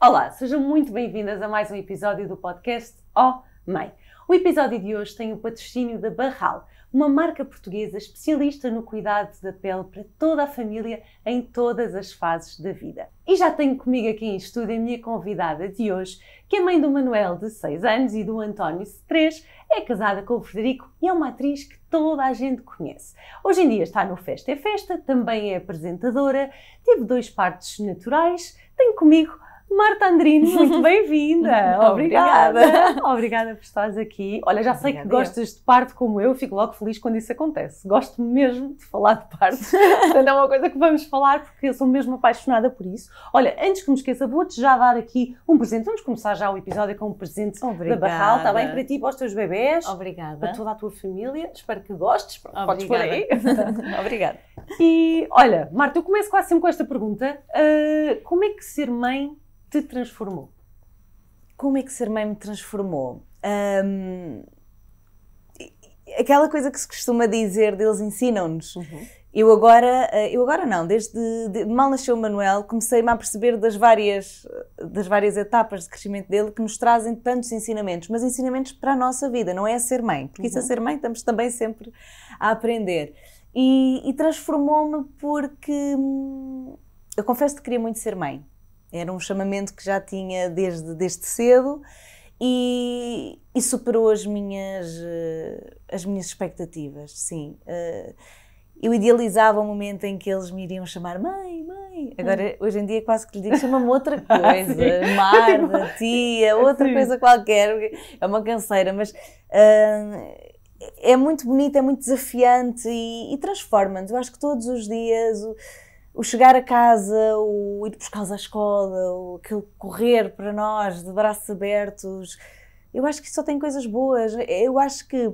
Olá, sejam muito bem-vindas a mais um episódio do podcast Oh Mãe. O episódio de hoje tem o patrocínio da Barral, uma marca portuguesa especialista no cuidado da pele para toda a família em todas as fases da vida. E já tenho comigo aqui em estúdio a minha convidada de hoje, que é mãe do Manuel, de 6 anos, e do António, de 3, é casada com o Frederico e é uma atriz que toda a gente conhece. Hoje em dia está no Festa é Festa, também é apresentadora, teve dois partos naturais, tem comigo Marta Andrino, muito bem-vinda. Obrigada. Obrigada. por estares aqui. Olha, já sei Obrigada que gostas de parte como eu, fico logo feliz quando isso acontece. Gosto mesmo de falar de parte. Portanto, é uma coisa que vamos falar porque eu sou mesmo apaixonada por isso. Olha, antes que me esqueça, vou-te já dar aqui um presente. Vamos começar já o episódio com um presente Obrigada. da Barral, está bem? Para ti, para os teus bebés. Obrigada. Para toda a tua família. Espero que gostes. Obrigada. Podes por aí. Obrigada. E olha, Marta, eu começo quase sempre com esta pergunta: uh, como é que ser mãe te transformou? Como é que ser mãe me transformou? Um, aquela coisa que se costuma dizer deles ensinam-nos. Uhum. Eu agora, eh, eu agora não, desde de, mal nasceu o Manuel, comecei-me a perceber das várias, das várias etapas de crescimento dele que nos trazem tantos ensinamentos, mas ensinamentos para a nossa vida, não é a ser mãe, porque é uhum. isso a ser mãe estamos também sempre a aprender. E, e transformou-me porque hum, eu confesso que queria muito ser mãe. Era um chamamento que já tinha desde, desde cedo e, e superou as minhas, eh, as minhas expectativas, sim. Eh, eu idealizava o momento em que eles me iriam chamar mãe, mãe. Agora, hum. hoje em dia, quase que lhe digo, chama-me outra coisa. ah, tia, outra sim. coisa qualquer. É uma canseira, mas eh, é muito bonito, é muito desafiante e, e transforma-nos. Eu acho que todos os dias. O, o chegar a casa, o ir por causa à escola, o aquele correr para nós de braços abertos, eu acho que só tem coisas boas. Eu acho que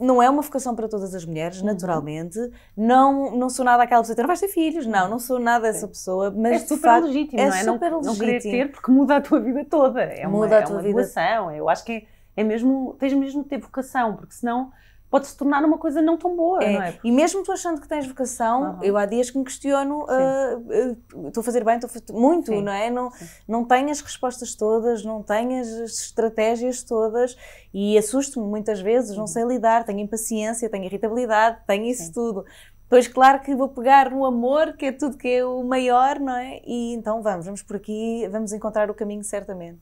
não é uma vocação para todas as mulheres, uhum. naturalmente. Não, não sou nada aquela pessoa que não vais ter filhos, não, não sou nada essa pessoa. Mas é super facto, legítimo, é não é? Super não, legítimo. não querer ter porque muda a tua vida toda. É muda uma, a é tua é uma vida. Doação. Eu acho que é, é mesmo, tens mesmo de ter vocação, porque senão pode se tornar uma coisa não tão boa, é. não é? E mesmo tu achando que tens vocação, uhum. eu há dias que me questiono, uh, estou a fazer bem, estou a fazer muito, Sim. não é? Não, não tenho as respostas todas, não tenho as estratégias todas e assusto-me muitas vezes, não uhum. sei lidar, tenho impaciência, tenho irritabilidade, tenho isso Sim. tudo. Pois claro que vou pegar no amor, que é tudo que é o maior, não é? E então vamos, vamos por aqui, vamos encontrar o caminho certamente.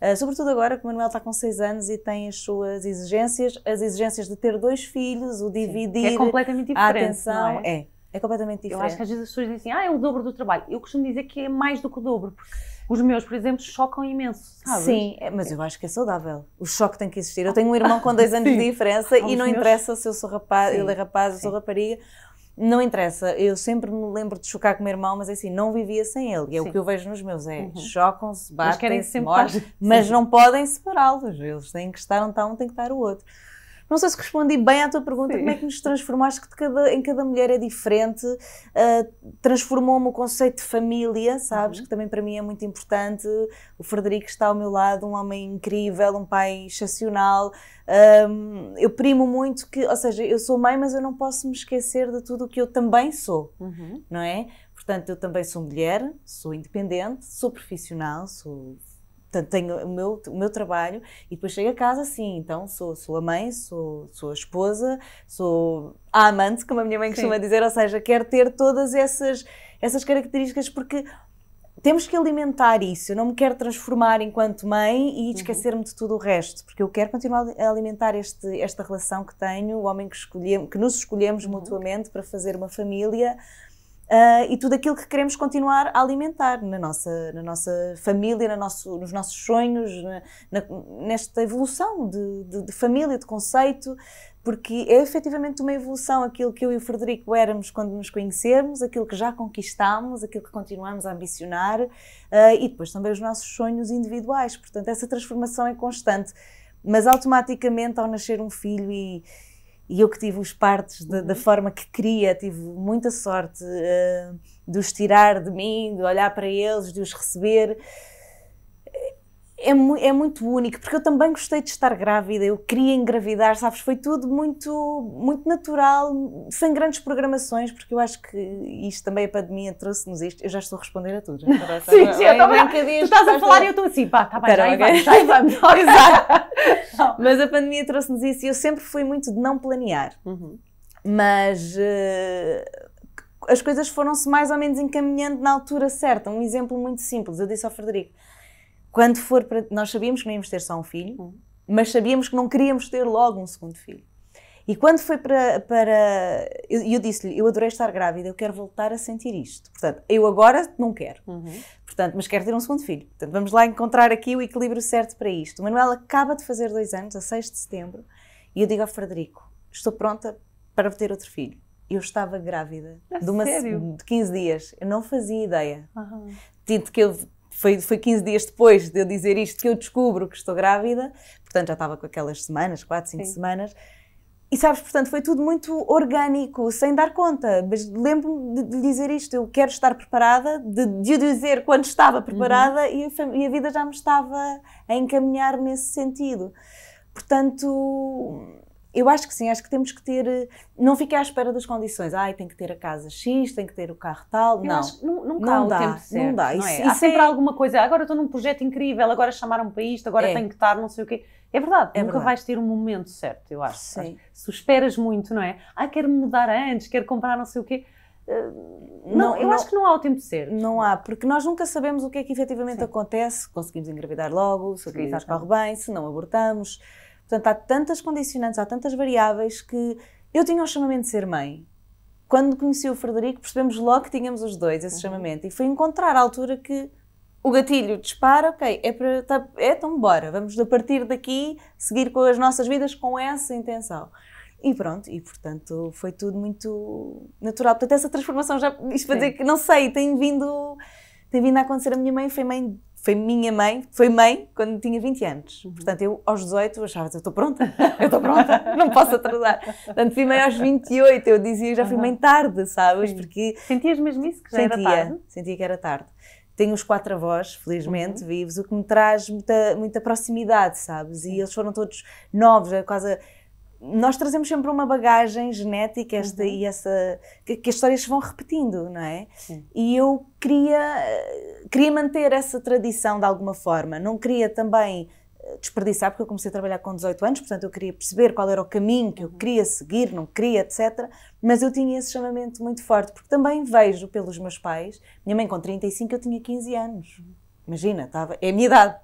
Ah, sobretudo agora que o Manuel está com 6 anos e tem as suas exigências, as exigências de ter dois filhos, o é dividir. Sim, é completamente diferente. A atenção é? é? é. completamente diferente. Eu acho que às vezes as pessoas dizem, ah, é o dobro do trabalho. Eu costumo dizer que é mais do que o dobro, porque os meus, por exemplo, chocam imenso, sabe? Sim, é, mas eu acho que é saudável. O choque tem que existir. Eu ah. tenho um irmão com dois anos de diferença e não meus... interessa se eu sou rapaz, Sim. ele é rapaz, eu sou rapariga não interessa, eu sempre me lembro de chocar com o meu irmão, mas é assim, não vivia sem ele. É Sim. o que eu vejo nos meus, é, uhum. chocam-se, batem-se, mas, morrem, mas não podem separá-los. Eles têm que estar um, tá um tem que estar o outro. Não sei se respondi bem à tua pergunta, Sim. como é que nos transformaste, que cada, em cada mulher é diferente, uh, transformou-me o conceito de família, sabes, uhum. que também para mim é muito importante. O Frederico está ao meu lado, um homem incrível, um pai excepcional. Um, eu primo muito que, ou seja, eu sou mãe, mas eu não posso me esquecer de tudo o que eu também sou, uhum. não é? Portanto, eu também sou mulher, sou independente, sou profissional, sou Portanto, tenho o meu, o meu trabalho e depois chego a casa, sim, então sou, sou a mãe, sou, sou a esposa, sou a amante, como a minha mãe costuma sim. dizer, ou seja, quero ter todas essas, essas características porque temos que alimentar isso. Eu não me quero transformar enquanto mãe e uhum. esquecer-me de tudo o resto, porque eu quero continuar a alimentar este, esta relação que tenho, o homem que, escolhe, que nos escolhemos uhum. mutuamente para fazer uma família. Uh, e tudo aquilo que queremos continuar a alimentar na nossa, na nossa família, na nosso, nos nossos sonhos, na, na, nesta evolução de, de, de, família, de conceito, porque é efetivamente uma evolução aquilo que eu e o Frederico éramos quando nos conhecemos aquilo que já conquistámos, aquilo que continuamos a ambicionar uh, e depois também os nossos sonhos individuais. Portanto, essa transformação é constante mas automaticamente ao nascer um filho e, e eu que tive os partos de, da uhum. forma que queria, tive muita sorte uh, de os tirar de mim, de olhar para eles, de os receber é, mu é, muito único, porque eu também gostei de estar grávida, eu queria engravidar, sabes? Foi tudo muito, muito natural, sem grandes programações, porque eu acho que isto também a pandemia trouxe-nos isto. Eu já estou a responder a tudo. Sim, a... sim, é eu estava Tu estás a falar e eu estou assim, pá, tá bem, Pera, já, vamos, Mas a pandemia trouxe-nos isso e eu sempre fui muito de não planear. Uhum. Mas. Uh as coisas foram-se mais ou menos encaminhando na altura certa. Um exemplo muito simples, eu disse ao Frederico: quando for para. Nós sabíamos que não íamos ter só um filho, hum. mas sabíamos que não queríamos ter logo um segundo filho. E quando foi para. para eu, eu disse-lhe, eu adorei estar grávida, eu quero voltar a sentir isto. Portanto, eu agora não quero. Uhum. Portanto, mas quero ter um segundo filho. Portanto, vamos lá encontrar aqui o equilíbrio certo para isto. O Manuel acaba de fazer dois anos, a 6 de setembro, e eu digo ao Frederico: estou pronta para ter outro filho. Eu estava grávida a de, uma, sério? de 15 dias. Eu não fazia ideia. Uhum. Tinto que eu foi, foi 15 dias depois de eu dizer isto que eu descubro que estou grávida, portanto já estava com aquelas semanas, 4, 5 semanas. E sabes, portanto, foi tudo muito orgânico, sem dar conta. Mas lembro-me de dizer isto: eu quero estar preparada, de, de dizer quando estava preparada uhum. e, a, e, a, vida já me estava a encaminhar nesse sentido. Portanto, eu acho que sim, acho que temos que ter. Eh, não fique à espera das condições. Ai, tem que ter a casa X, tem que ter o carro tal. Eu não, acho, não, nunca não dá, tempo certo, não dá. Não é? Há é sempre é... alguma coisa. Agora estou num projeto incrível, agora chamaram para isto, agora é. tenho que estar, não sei o quê. É verdade, é nunca verdade. vais ter um momento certo, eu acho. Sim. se esperas muito, não é? Ah, quero mudar antes, quero comprar não sei o quê. Eh, não, não, eu não, acho que não há o tempo certo. Não há, porque nós nunca sabemos o que é que efetivamente Sim. acontece. Conseguimos engravidar logo, se a criança corre bem, se não abortamos. Portanto, há tantas condicionantes, há tantas variáveis que eu tinha o chamamento de ser mãe. Quando conheci o Frederico, percebemos logo que tínhamos os dois esse uhum. chamamento. E foi encontrar a altura que o gatilho dispara, ok, é para. Tá, é, então bora, vamos a partir daqui seguir com as nossas vidas com essa intenção. E pronto, e portanto foi tudo muito natural. Portanto, essa transformação já. Isto para dizer que não sei, tem vindo, tem vindo a acontecer. A minha mãe foi mãe foi minha mãe, foi mãe quando tinha 20 anos. Uhum. Portanto, eu aos 18 achava, eu estou pronta, eu estou pronta, não posso atrasar. Portanto, fui mãe aos 28, eu dizia, já fui mãe tarde, sabes? Porque Sentias mesmo isso, que já sentia, era tarde? Sentia que era tarde. Tenho os quatro avós, felizmente, uhum. vivos, o que me traz muita, muita proximidade, sabes? E eles foram todos novos, é quase nós trazemos sempre uma bagagem genética esta uhum. e essa que, que, as histórias se vão repetindo, não é? Sim. E eu queria queria manter essa tradição de alguma forma. Não queria também eh, desperdiçar porque eu comecei a trabalhar com 18 anos, portanto eu queria perceber qual era o caminho que eu uhum. queria seguir, não queria, etc. Mas eu tinha esse chamamento muito forte porque também vejo pelos meus pais. Minha mãe com 35 eu tinha 15 anos. Uhum. Imagina, estava, é a minha idade.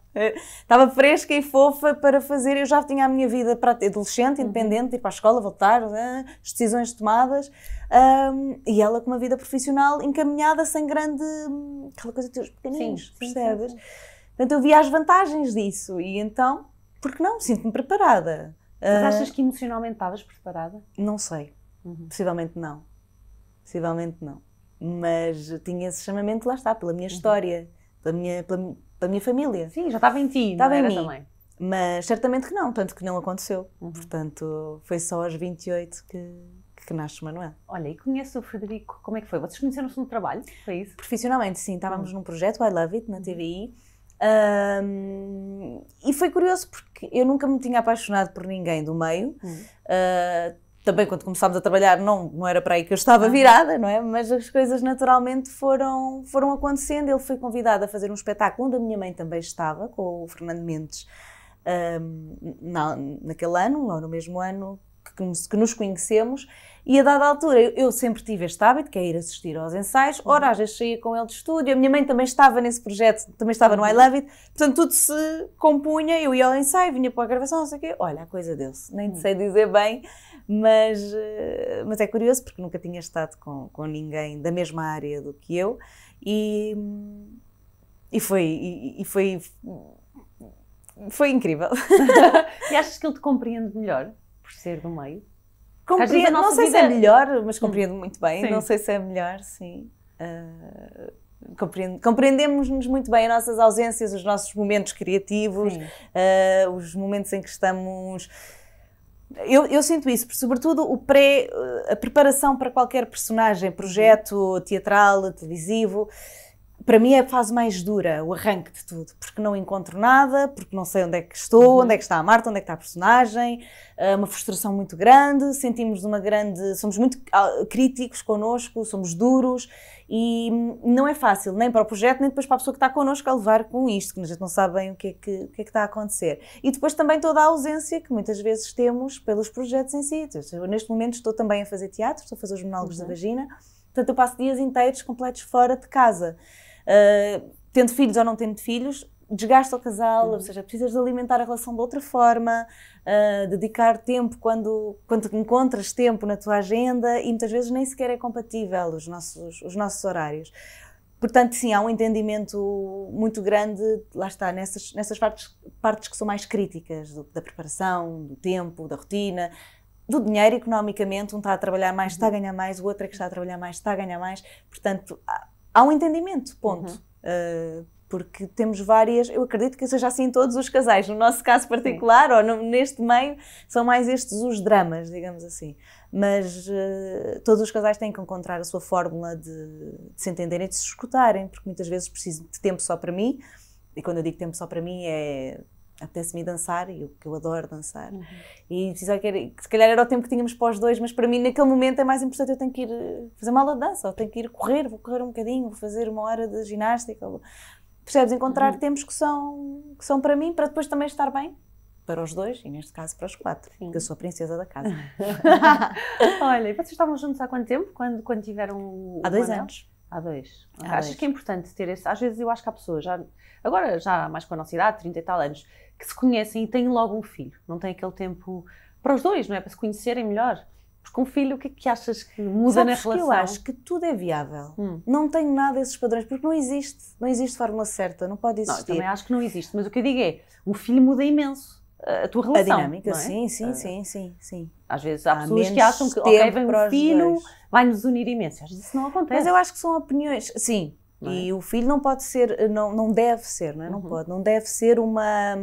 Estava fresca e fofa para fazer. Eu já tinha a minha vida para adolescente, uhum. independente, ir para a escola, voltar, as decisões tomadas. Um, e ela com uma vida profissional encaminhada, sem grande. Hum, aquela coisa de os pequeninos, sim, percebes? Sim, sim. Portanto, eu via as vantagens disso. E então, por que não? Sinto-me preparada. Mas ah, achas que emocionalmente estavas preparada? Não sei. Uhum. Possivelmente não. Possivelmente não. Mas tinha esse chamamento, lá está, pela minha uhum. história pela minha, pela, pela minha família. Sim, já estava em ti, estava em mim. Também. Mas certamente que não, tanto que não aconteceu. Uhum. Portanto, foi só aos 28 que, que nasce o Manuel. Olha, e conhece o Frederico, como é que foi? Vocês conheceram-se no trabalho? Foi isso? Profissionalmente, sim. Estávamos uhum. num projeto, I Love It, na TVI. Um, uhum. e foi curioso porque eu nunca me tinha apaixonado por ninguém do meio. Uhum. Uh, também quando começámos a trabalhar não, não era para aí que eu estava virada, não é? Mas as coisas naturalmente foram, foram acontecendo. Ele foi convidado a fazer um espetáculo onde a minha mãe também estava, com o Fernando Mendes, um, na, naquele ano, ou no mesmo ano que nos, que nos conhecemos. E a dada altura, eu, eu, sempre tive este hábito, que é ir assistir aos ensaios, uhum. ora às vezes saía com ele de estúdio, a minha mãe também estava nesse projeto, também estava no uhum. I Love It, portanto tudo se compunha, eu ia ao ensaio, vinha para a gravação, não sei o quê, olha, a coisa deu-se, nem uhum. sei dizer bem, mas, eh, mas é curioso porque nunca tinha estado com, com ninguém da mesma área do que eu e, e foi. E, e foi foi incrível. e achas que ele te compreende melhor por ser do meio? Compreendo, não sei é vida... se é melhor, mas compreendo hum. muito bem. Sim. Não sei se é melhor, sim. Uh, compreendemos-nos muito bem as nossas ausências, os nossos momentos criativos, uh, os momentos em que estamos eu, eu, sinto isso, sobretudo o pré, eh, a preparação para qualquer personagem, projeto teatral, televisivo para mim é a fase mais dura, o arranque de tudo, porque não encontro nada, porque não sei onde é que estou, uhum. onde é que está a Marta, onde é que está a personagem, eh, uma frustração muito grande, sentimos uma grande, somos muito ah, críticos connosco, somos duros e não é fácil, nem para o projeto, nem depois para a pessoa que está connosco a levar com isto, que a gente não sabe bem o que é que, o que, é que está a acontecer. E depois também toda a ausência que muitas vezes temos pelos projetos em si. Então, eu, neste momento estou também a fazer teatro, estou a fazer os monólogos uhum. da vagina, portanto eu passo dias inteiros completos fora de casa. Ah, tendo filhos ou não tendo filhos, desgasta o casal, uhum. ou seja, precisas de alimentar a relação de outra forma, uh, dedicar tempo quando, quando encontras tempo na tua agenda e muitas vezes nem sequer é compatível os nossos, os nossos horários. Portanto, sim, há um entendimento muito grande, lá está, nessas, nessas partes, partes que são mais críticas, do, da preparação, do tempo, da rotina, do dinheiro economicamente. Um está a trabalhar mais, está a uhum. ganhar mais, o outro é que está a trabalhar mais, está a ganhar mais. Portanto, há um entendimento, ponto. Uhum. Uh, porque temos várias, eu acredito que seja assim em todos os casais, no nosso caso particular Sim. ou no, neste meio, são mais estes os dramas, digamos assim. Mas uh, todos os casais têm que encontrar a sua fórmula de, de, se entenderem, de se escutarem, porque muitas vezes preciso de tempo só para mim, e quando eu digo tempo só para mim é apetece-me dançar, e eu, que eu adoro dançar. Uhum. E ah, que, era, que se calhar era o tempo que tínhamos para os dois, mas para mim naquele momento é mais importante eu tenho que ir eh, fazer uma aula de dança, ou tenho que ir correr, vou correr um bocadinho, vou fazer uma hora de ginástica. Ou, percebes? Encontrar uhum. tempos que são, que são para mim, para depois também estar bem para os dois e neste caso para os quatro, Sim. porque eu sou a princesa da casa. Olha, e vocês estavam juntos há quanto tempo? Quando, quando tiveram o. Há dois anos. Há dois. Há Achas dois. que é importante ter esse. Às vezes eu acho que há pessoas, já, agora já mais com a nossa idade, 30 e tal anos, que se conhecem e têm logo um filho. Não tem aquele tempo para os dois, não é? Para se conhecerem melhor. Porque um filho, o que é que achas que muda Sabes na relação? Que eu acho que tudo é viável. Hum. Não tenho nada desses padrões, porque não existe. Não existe fórmula certa, não pode existir. Não, também acho que não existe, mas o que eu digo é, um filho muda imenso a tua relação. A dinâmica, é? sim, sim, ah. sim, sim, sim. Às vezes há, há pessoas que acham que, ok, vem um filho, vai nos unir imenso. Às vezes isso não acontece. Mas eu acho que são opiniões, sim, é? E o filho não pode ser, eh, não, não deve ser, não, é? uhum. não pode, não deve ser uma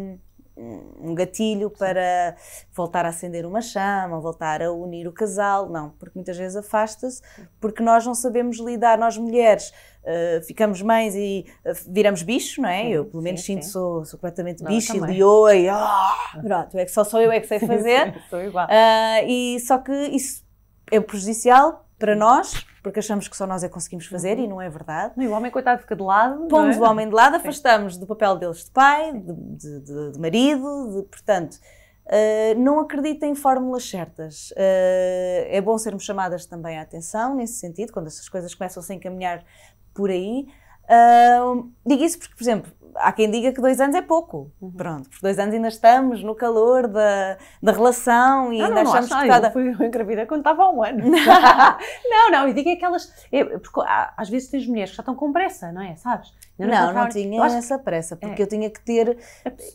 um gatilho para voltar a acender uma chama, voltar a unir o casal, não, porque muitas vezes afasta-se, porque nós não sabemos lidar, nós mulheres uh, ficamos mães e uh, viramos bicho, não é? Sim, eu pelo menos sim, sinto, sim. Sou, sou completamente bicho também. e leoa e oh, pronto, é que só sou eu é que sei fazer, sim, sou igual. Uh, e só que isso é prejudicial para nós, porque achamos que só nós é que conseguimos fazer uhum. e não é verdade. E o homem, coitado, fica de lado. Pomos é? o homem de lado, afastamos Sim. do papel deles de pai, de, de, de marido, de, portanto. Uh, não acredito em fórmulas certas. Uh, é bom sermos chamadas também à atenção nesse sentido, quando essas coisas começam a se encaminhar por aí. Uh, digo isso porque, por exemplo, há quem diga que dois anos é pouco. Uhum. Pronto, porque dois anos ainda estamos no calor da, da relação e não, ainda não, achamos não, ah, que cada. Eu fui engravida quando estava há um ano. não, não, e diga aquelas. porque às vezes tens mulheres que já estão com pressa, não é? Sabes? Eu não, não, não tinha essa que... pressa, é. porque é. eu tinha que ter.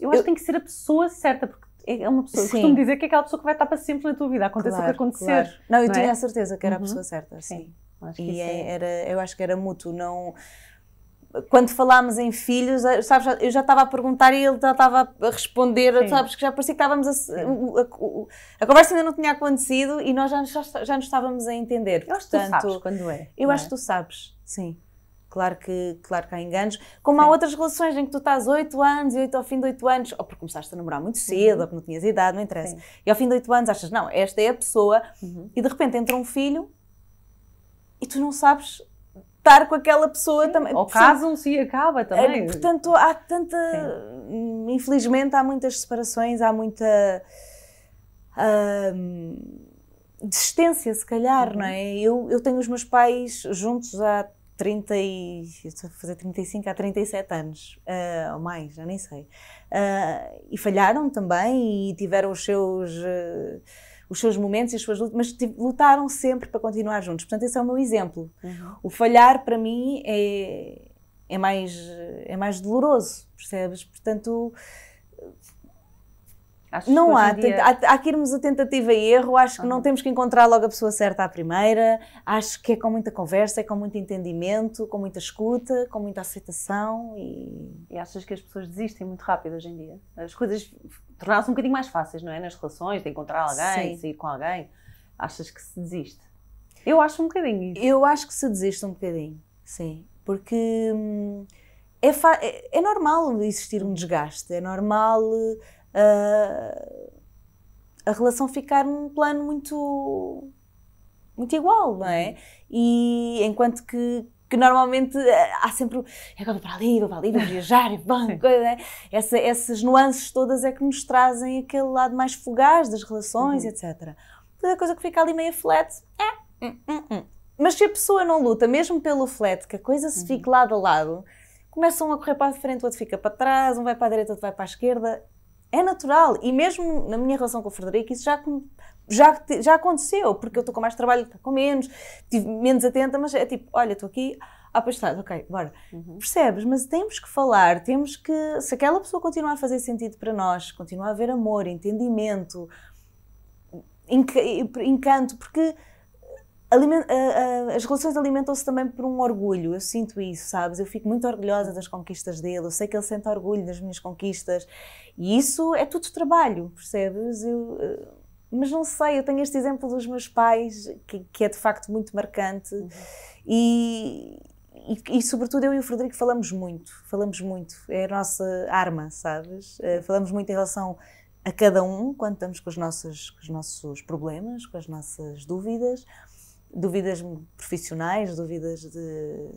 Eu acho que tem que ser a pessoa certa, porque é, é uma pessoa, sim. costumo dizer que é aquela pessoa que vai estar para sempre na tua vida, aconteça claro, o que acontecer. Claro. Não, eu não é? tinha é? a certeza que era uhum. a pessoa certa, sim. sim. e é, era, eu acho que era mútuo, não quando falámos em filhos, eh, sabes, eu já estava a perguntar e ele já estava a responder, Sim. sabes, que já parecia que estávamos a, a, a, conversa ainda não tinha acontecido e nós já, já, já nos estávamos a entender. Eu acho Portanto, que tu sabes quando é. Eu acho é? que tu sabes. Sim. Claro que, claro que há enganos. Como Sim. há outras relações em que tu estás 8 anos e 8 ao fim de 8 anos, ou porque começaste a namorar muito cedo, uhum. ou porque não tinhas idade, não interessa. Sim. E ao fim de 8 anos achas, não, esta é a pessoa, uhum. e de repente entra um filho e tu não sabes estar com aquela pessoa também. Ou casam-se e acaba é, também. É, portanto, há tanta. Sim. Infelizmente, há muitas separações, há muita. Uh, desistência, se calhar, uhum. não é? Uhum. Eu, eu tenho os meus pais juntos há 30 e. Estou a fazer 35 há 37 anos, uh, ou mais, já nem sei. Uh, e falharam também e tiveram os seus. Uh, os seus momentos e as suas lutas, mas lutaram sempre para continuar juntos. Portanto, esse é o meu exemplo. Uhum. O falhar, para mim, é, é, mais, é mais doloroso, percebes? Portanto, não há, dia... há, há que irmos a tentativa e erro, acho que uhum. não temos que encontrar logo a pessoa certa à primeira, acho que é com muita conversa, é com muito entendimento, com muita escuta, com muita aceitação e... E achas que as pessoas desistem muito rápido hoje em dia? As coisas tornaram-se um bocadinho mais fáceis, não é? Nas relações, de encontrar alguém, Sim. sair com alguém, achas que se desiste? Eu acho um bocadinho isso. Eu acho que se desiste um bocadinho, sim. Porque hum, é, é, é, normal existir um desgaste, é normal uh, a relação ficar num plano muito, muito igual, não é? E enquanto que, que normalmente ah, há sempre é agora vou para ali, vou para ali, vou viajar, é bom, é? Essa, essas nuances todas é que nos trazem aquele lado mais fugaz das relações, uhum. etc. Toda coisa que fica ali meio flat, é, hum, hum, hum. Mas se a pessoa não luta, mesmo pelo flat, que a coisa se uhum. fique lado a lado, começam um a correr para a frente, o outro fica para trás, um vai para a direita, outro vai para a esquerda, é natural. E mesmo na minha relação com o Frederico, isso já, já, já aconteceu, porque eu estou com mais trabalho, estou com menos, estive menos atenta, mas é tipo, olha, estou aqui, ah, pois estás, ok, bora. Uhum. Percebes? Mas temos que falar, temos que. Se aquela pessoa continuar a fazer sentido para nós, continuar a haver amor, entendimento, encanto, porque eh, eh, as relações alimentam-se também por um orgulho, eu sinto isso, sabes? Eu fico muito orgulhosa das conquistas dele, eu sei que ele sente orgulho das minhas conquistas e isso é tudo trabalho, percebes? Eu, eh, mas não sei, eu tenho este exemplo dos meus pais, que, que é de facto muito marcante uhum. e, e, e, sobretudo eu e o Frederico falamos muito, falamos muito, é a nossa arma, sabes? falamos muito em relação a cada um quando estamos com os nossos, com os nossos problemas, com as nossas dúvidas dúvidas profissionais, dúvidas de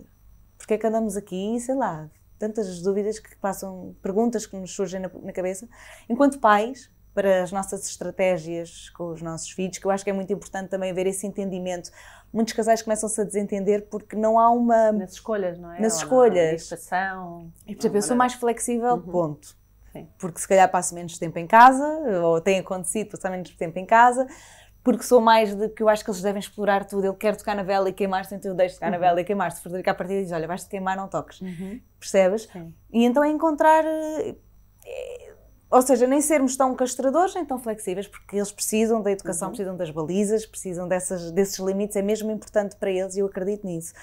porque é que andamos aqui, sei lá, tantas dúvidas que passam, perguntas que nos surgem na, na, cabeça. Enquanto pais, para as nossas estratégias com os nossos filhos, que eu acho que é muito importante também haver esse entendimento. Muitos casais começam-se a desentender porque não há uma. Nas escolhas, não é? Nas Ou escolhas. Na e, por exemplo, eu sou mais flexível, uhum. ponto. Sim. Porque se calhar passo menos tempo em casa, ou tem acontecido passar menos tempo em casa, porque sou mais de que eu acho que eles devem explorar tudo. Ele quer tocar na vela e queimar-se, então eu deixo tocar uhum. na vela e queimar-se. Frederico, à partida, diz: Olha, vais-te queimar, não toques. Uhum. Percebes? Sim. E então é encontrar. Eh, ou seja, nem sermos tão castradores nem tão flexíveis, porque eles precisam da educação, uhum. precisam das balizas, precisam dessas, desses limites, é mesmo importante para eles e eu acredito nisso.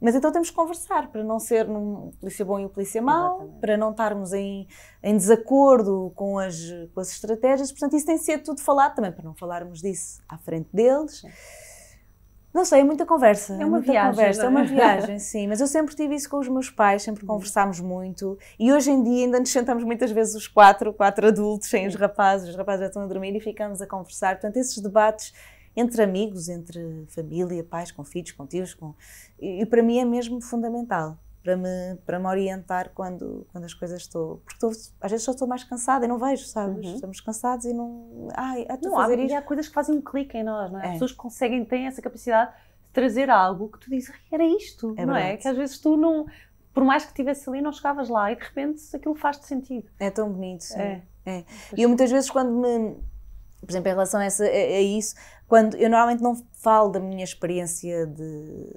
Mas então temos que conversar para não ser um polícia bom e um polícia mau, Exatamente. para não estarmos em, em desacordo com as, com as estratégias. Portanto, isso tem de ser tudo falado também, para não falarmos disso à frente deles. Não sei, é muita conversa. É uma muita viagem. Conversa, é? é? uma é? viagem, sim. Mas eu sempre tive isso com os meus pais, sempre uhum. conversámos muito. E hoje em dia ainda nos sentamos muitas vezes os quatro, quatro adultos, sem os rapazes, os rapazes já estão a dormir e ficamos a conversar. Portanto, esses debates entre amigos, entre família, pais, com filhos, com tios. Com... E, e para mim é mesmo fundamental para me, para me orientar quando, quando as coisas estou. Porque estou, às vezes só estou mais cansada e não vejo, sabes? Uhum. Estamos cansados e não. Ai, ah, não, fazer há, isto. há coisas que fazem um clique em nós, não é? é. As pessoas conseguem, têm essa capacidade de trazer algo que tu dizes, era isto, é não é? verdade. é? Que às vezes tu não. Por mais que estivesse ali, não chegavas lá e de repente aquilo faz-te sentido. É tão bonito, sim. É. É. E eu é. muitas vezes quando me por exemplo, em relação a, essa, a, a, isso, quando eu normalmente não falo da minha experiência de,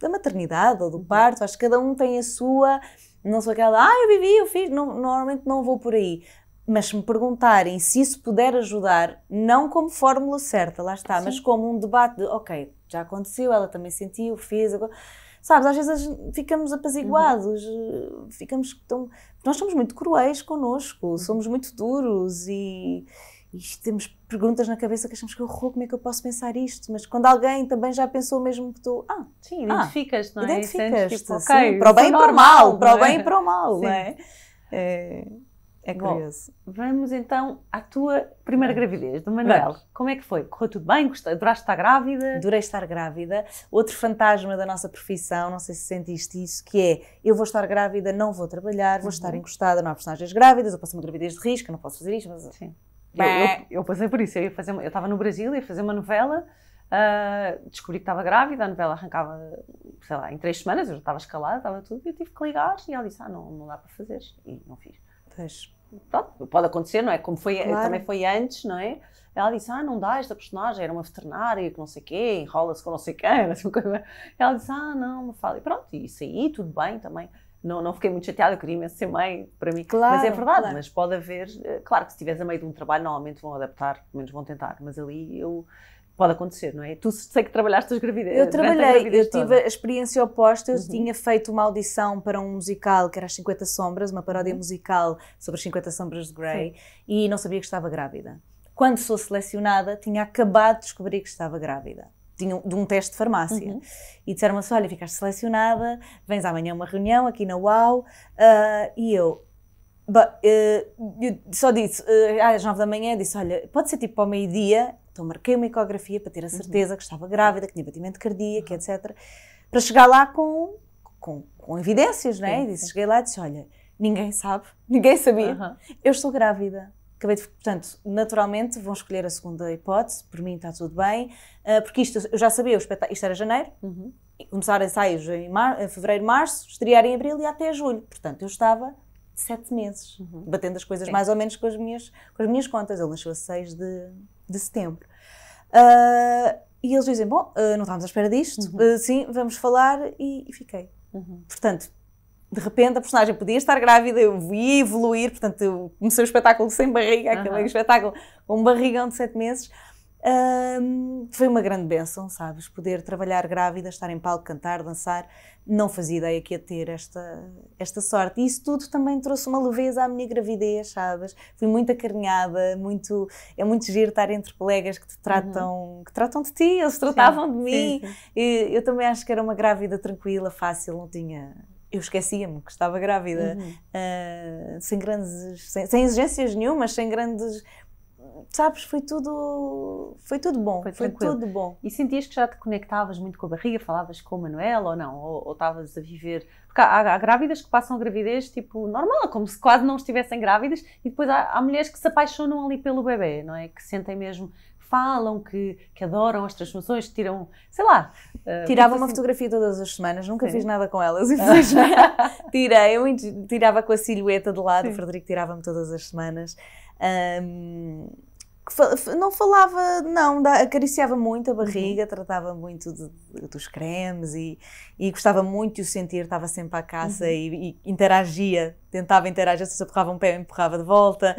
da maternidade ou do uhum. parto, acho que cada um tem a sua, não sou aquela, ah, eu vivi, eu fiz, não, normalmente não vou por aí. Mas se me perguntarem se isso puder ajudar, não como fórmula certa, lá está, Sim. mas como um debate de, ok, já aconteceu, ela também sentiu, fez, agora sabes, às vezes ficamos apaziguados, uhum. ficamos tão... Nós somos muito cruéis connosco, uhum. somos muito duros e, e temos perguntas na cabeça que achamos que horror, oh, como é que eu posso pensar isto? Mas quando alguém também já pensou mesmo que tu, ah, sim, ah, identificas, não é? Identificas, tipo, okay, sim, para o é bem e para o mal, para o é? bem e para o mal, não é? É, é curioso. Bom, vamos então à tua primeira gravidez, do Manuel. Como é que foi? Correu tudo bem? Duraste estar grávida? Durei estar grávida. Outro fantasma da nossa profissão, não sei se sentiste isso, que é eu vou estar grávida, não vou trabalhar, vou uhum. estar encostada, não há personagens grávidas, eu passo uma gravidez de risco, não posso fazer isto, mas... Sim eu, eu, eu, passei por isso. Eu, ia fazer, eu estava no Brasil, ia fazer uma novela, uh, descobri que estava grávida, a novela arrancava, sei lá, em três semanas, eu já estava escalada, estava tudo, e eu tive que ligar. E ela disse: Ah, não, não dá para fazer. E não fiz. Pois. Pronto, pode acontecer, não é? Como foi, claro. também foi antes, não é? Ela disse: Ah, não dá, esta personagem era uma veterinária que não sei quê, enrola-se com não sei quem. Assim ela disse: Ah, não, me fala. E pronto, isso aí, tudo bem também não, não fiquei muito chateada, eu queria imenso ser mãe, para mim. Claro, mas é verdade, claro. mas pode haver, eh, claro que se estiveres a meio de um trabalho, normalmente vão adaptar, pelo menos vão tentar, mas ali eu. Pode acontecer, não é? Tu sei que trabalhaste as gravidezes? Eu trabalhei, gravidez eu tive toda. a experiência oposta. Eu uhum. tinha feito uma audição para um musical que era As 50 Sombras, uma paródia uhum. musical sobre as 50 Sombras de Grey, Sim. e não sabia que estava grávida. Quando sou selecionada, tinha acabado de descobrir que estava grávida tinham, de um teste de farmácia. Uhum. E disseram-me assim: olha, ficaste selecionada, vens amanhã a uma reunião aqui na UAU. Uh, e eu, uh, eu só disse, uh, às nove da manhã, disse: olha, pode ser tipo ao meio-dia. Então marquei uma ecografia para ter a uhum. certeza uhum. que estava grávida, que tinha batimento cardíaco, uhum. etc. Para chegar lá com, com, com evidências, né? Sim, e disse, sim. cheguei lá e disse: olha, ninguém sabe, ninguém sabia, eu estou grávida Acabei de, portanto, naturalmente vão escolher a segunda hipótese, por mim está tudo bem, ah, porque isto eu já sabia, isto era janeiro, uhum. ensaios em, mar, em fevereiro, março, estrear em abril e até julho. Portanto, eu estava sete meses, uhum. batendo as coisas Sim. É. mais ou menos com as minhas, com as minhas contas. Ele nasceu a 6 de, de setembro. Uh, e eles dizem: Bom, ah, não estávamos à espera disto, uhum. sim, vamos falar. E, e fiquei. Uhum. Portanto, de repente a personagem podia estar grávida, eu ia evoluir, portanto eu comecei o espetáculo sem barriga, aquele espetáculo com um barrigão de sete meses. Um, foi uma grande bênção, sabes? Poder trabalhar grávida, estar em palco, cantar, dançar. Não fazia ideia que ia ter esta, esta sorte. E isso tudo também trouxe uma leveza à minha gravidez, sabes? Fui muito acarinhada, muito, é muito giro estar entre colegas que te uhum. tratam, uhum. que tratam de ti, eles tratavam sim, de mim. Sim, sim. eu também acho que era uma grávida tranquila, fácil, não tinha eu esquecia-me que estava grávida, uhum. uh, sem grandes, sem, sem, exigências nenhumas, sem grandes, sabes, foi tudo, foi tudo bom, foi, foi, tudo bom. E sentias que já te conectavas muito com a barriga, falavas com o Manuel ou não, ou estavas a viver, porque há, há, grávidas que passam a gravidez tipo normal, como se quase não estivessem grávidas, e depois há, há mulheres que se apaixonam ali pelo bebê, não é, que sentem mesmo falam, que, que adoram as transmissões, que tiram, sei lá. Uh, tirava uma assim fotografia todas as semanas, nunca Sim. fiz nada com elas, infelizmente. Tirei, eu tirava com a silhueta de lado, Sim. o Frederico tirava-me todas as semanas. Um, não falava, não, acariciava muito a uhum. barriga, uhum. tratava muito de, dos cremes e, e, gostava muito de o sentir, estava sempre à caça uhum. e, e, interagia, tentava interagir, se empurrava um pé, eu empurrava de volta.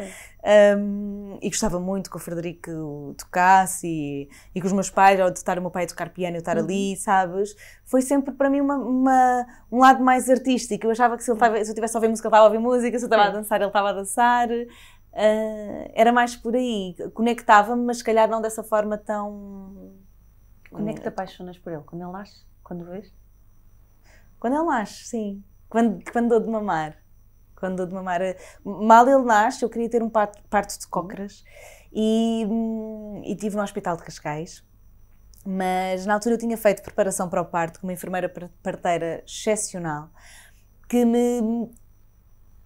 Um, e gostava muito que o Frederico tocasse e, e que os meus pais, ou de estar o meu pai a tocar piano e eu estar uhum. ali, sabes? Foi sempre para mim uma, uma, um lado mais artístico. Eu achava que se, ele tava, se eu estivesse a ouvir música, ele estava a ouvir música, se eu estava a dançar, ele estava a dançar. Uh, era mais por aí. Conectava-me, mas se calhar não dessa forma tão. Quando é que te apaixonas por ele? Quando ele nasce? Quando vês? Quando ele nasce, sim. Quando, quando dou de mamar. Quando dou de mamar. Mal ele nasce, eu queria ter um parto, parto de cócoras e, hum, e tive no Hospital de Cascais. Mas na altura eu tinha feito preparação para o parto com uma enfermeira parteira excepcional que me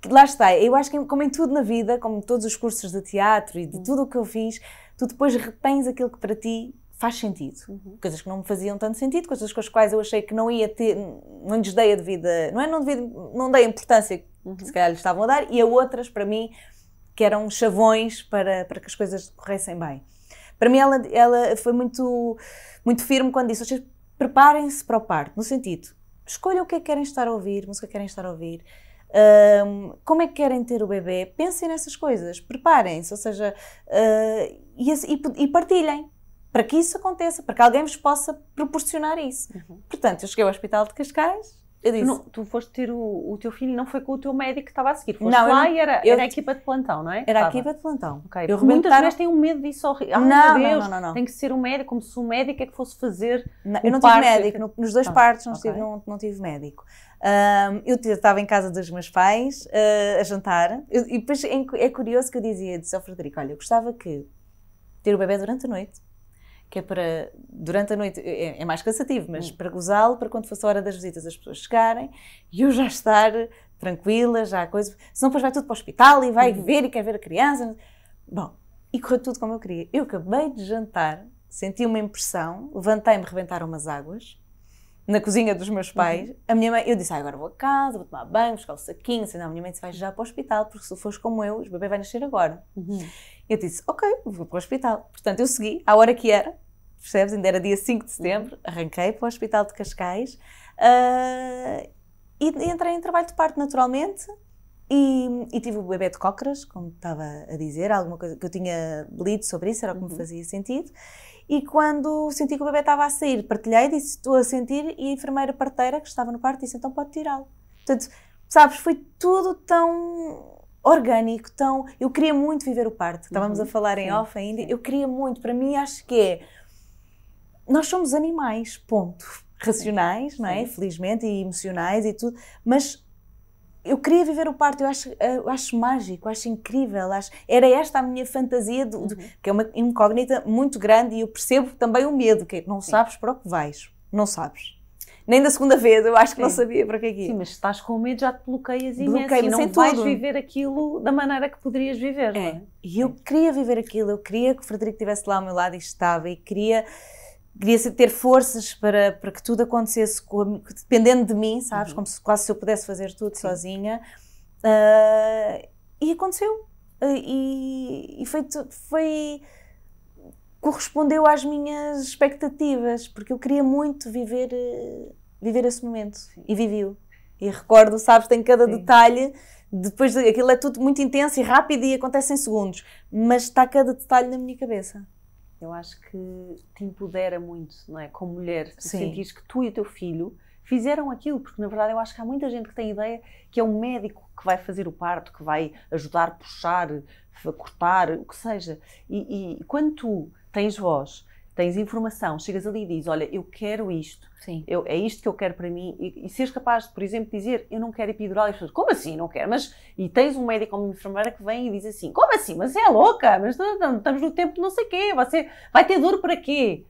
lá está, eu acho que como em tudo na vida, como em todos os cursos de teatro e de uhum. tudo o que eu fiz, tu depois retens aquilo que para ti faz sentido. Uhum. Coisas que não me faziam tanto sentido, coisas com as quais eu achei que não ia ter, não lhes dei a devida, não é? Não, devido não dei a importância uhum. que se calhar lhes estavam a dar, e a outras, para mim, que eram chavões para, para que as coisas corressem bem. Para mim, ela, ela foi muito, muito firme quando disse: vocês preparem-se para o parto, no sentido, escolham o que é que querem estar a ouvir, música que querem estar a ouvir um, como é que querem ter o bebê, pensem nessas coisas, preparem-se, ou seja, uh, e, assim, e, partilhem, para que isso aconteça, para que alguém vos possa proporcionar isso. Uhum. Portanto, eu cheguei ao Hospital de Cascais, eu disse, tu, não, tu foste ter o, o, teu filho não foi com o teu médico que estava a seguir. Foste não, lá não, e era, eu, era a equipa de plantão, não é? Era a equipa de plantão. Okay. Eu Muitas vezes têm um medo disso. Horrível. Ah, não, meu Deus, não, não, não, Tem que ser um médico, como se o médico é que fosse fazer. Não, eu não tive médico. No, nos dois ah, partos não, okay. tive, não, não tive médico. Um, eu estava em casa dos meus pais uh, a jantar. Eu, e depois é, é curioso que eu dizia, disse ao Frederico: Olha, eu gostava que ter o bebê durante a noite que é para, durante a noite, é, é mais cansativo, mas hum. para gozá-lo, para quando fosse a hora das visitas as pessoas chegarem e eu já estar tranquila, já a coisa. Senão depois vai tudo para o hospital e vai hum. ver e quer ver a criança. Bom, e correu tudo como eu queria. Eu acabei de jantar, senti uma impressão, levantei-me, rebentaram umas águas na cozinha dos meus uhum. pais, uhum. a minha mãe, eu disse, ah, agora vou a casa, vou tomar banho, buscar o saquinho, senão a minha mãe disse, vais já para o hospital, porque se fores como eu, o bebê vai nascer agora. Uhum. Eu disse, ok, vou para o hospital. Portanto, eu segui, à hora que era, percebes? Ainda era dia 5 de uhum. setembro, arranquei para o hospital de Cascais uh, e entrei em trabalho de parto naturalmente. E, e, tive o bebê de cócoras, como estava a dizer, alguma coisa que eu tinha lido sobre isso, era o que me uhum. fazia sentido. E quando senti que o bebê estava a sair, partilhei, disse: Estou a sentir, e a enfermeira parteira que estava no parto disse: Então pode tirá-lo. Portanto, sabes, foi tudo tão orgânico, tão. Eu queria muito viver o parto. Estávamos uhum, a falar em off ainda. Sim. Eu queria muito, para mim, acho que é. Nós somos animais, ponto. Racionais, sim, não é? Felizmente, e emocionais e tudo, mas eu queria viver o parto, eu acho, eh, eu acho mágico, eu acho incrível. Acho, era esta a minha fantasia, do, uhum. que é uma incógnita muito grande e eu percebo também o medo, que é, não sabes para o que vais, não sabes nem da segunda vez, eu acho que Sim. não sabia para que é que ia. Sim, mas se estás com medo já te bloqueias imenso Bloqueio e não vais tudo. viver aquilo da maneira que poderias viver. É. É? E eu queria viver aquilo, eu queria que o Frederico estivesse lá ao meu lado e estava, e queria queria ter forças para, para que tudo acontecesse com, dependendo de mim, sabes? Uhum. Como se quase se eu pudesse fazer tudo Sim. sozinha. Uh, e aconteceu. Uh, e, e foi, foi correspondeu às minhas expectativas, porque eu queria muito viver, eh, viver esse momento Sim. e vivi-o. E recordo, sabes, tem cada Sim. detalhe. Depois de, aquilo é tudo muito intenso e rápido e acontece em segundos, mas está cada detalhe na minha cabeça. Eu acho que te empodera muito, não é? Como mulher, tu sentires que tu e o teu filho fizeram aquilo, porque na verdade eu acho que há muita gente que tem ideia que é um médico que vai fazer o parto, que vai ajudar, puxar, cortar, o que seja. E, e quando tu tens voz, tens informação, chegas ali e dizes: Olha, eu quero isto, eu, é isto que eu quero para mim, e, e seres capaz de, por exemplo, dizer: Eu não quero epidural, e as pessoas, como assim? Não quero, mas. E tens um médico ou uma enfermeira que vem e diz assim: Como assim? Mas é louca, mas não, não, estamos no tempo de não sei o quê, você vai ter dor para quê?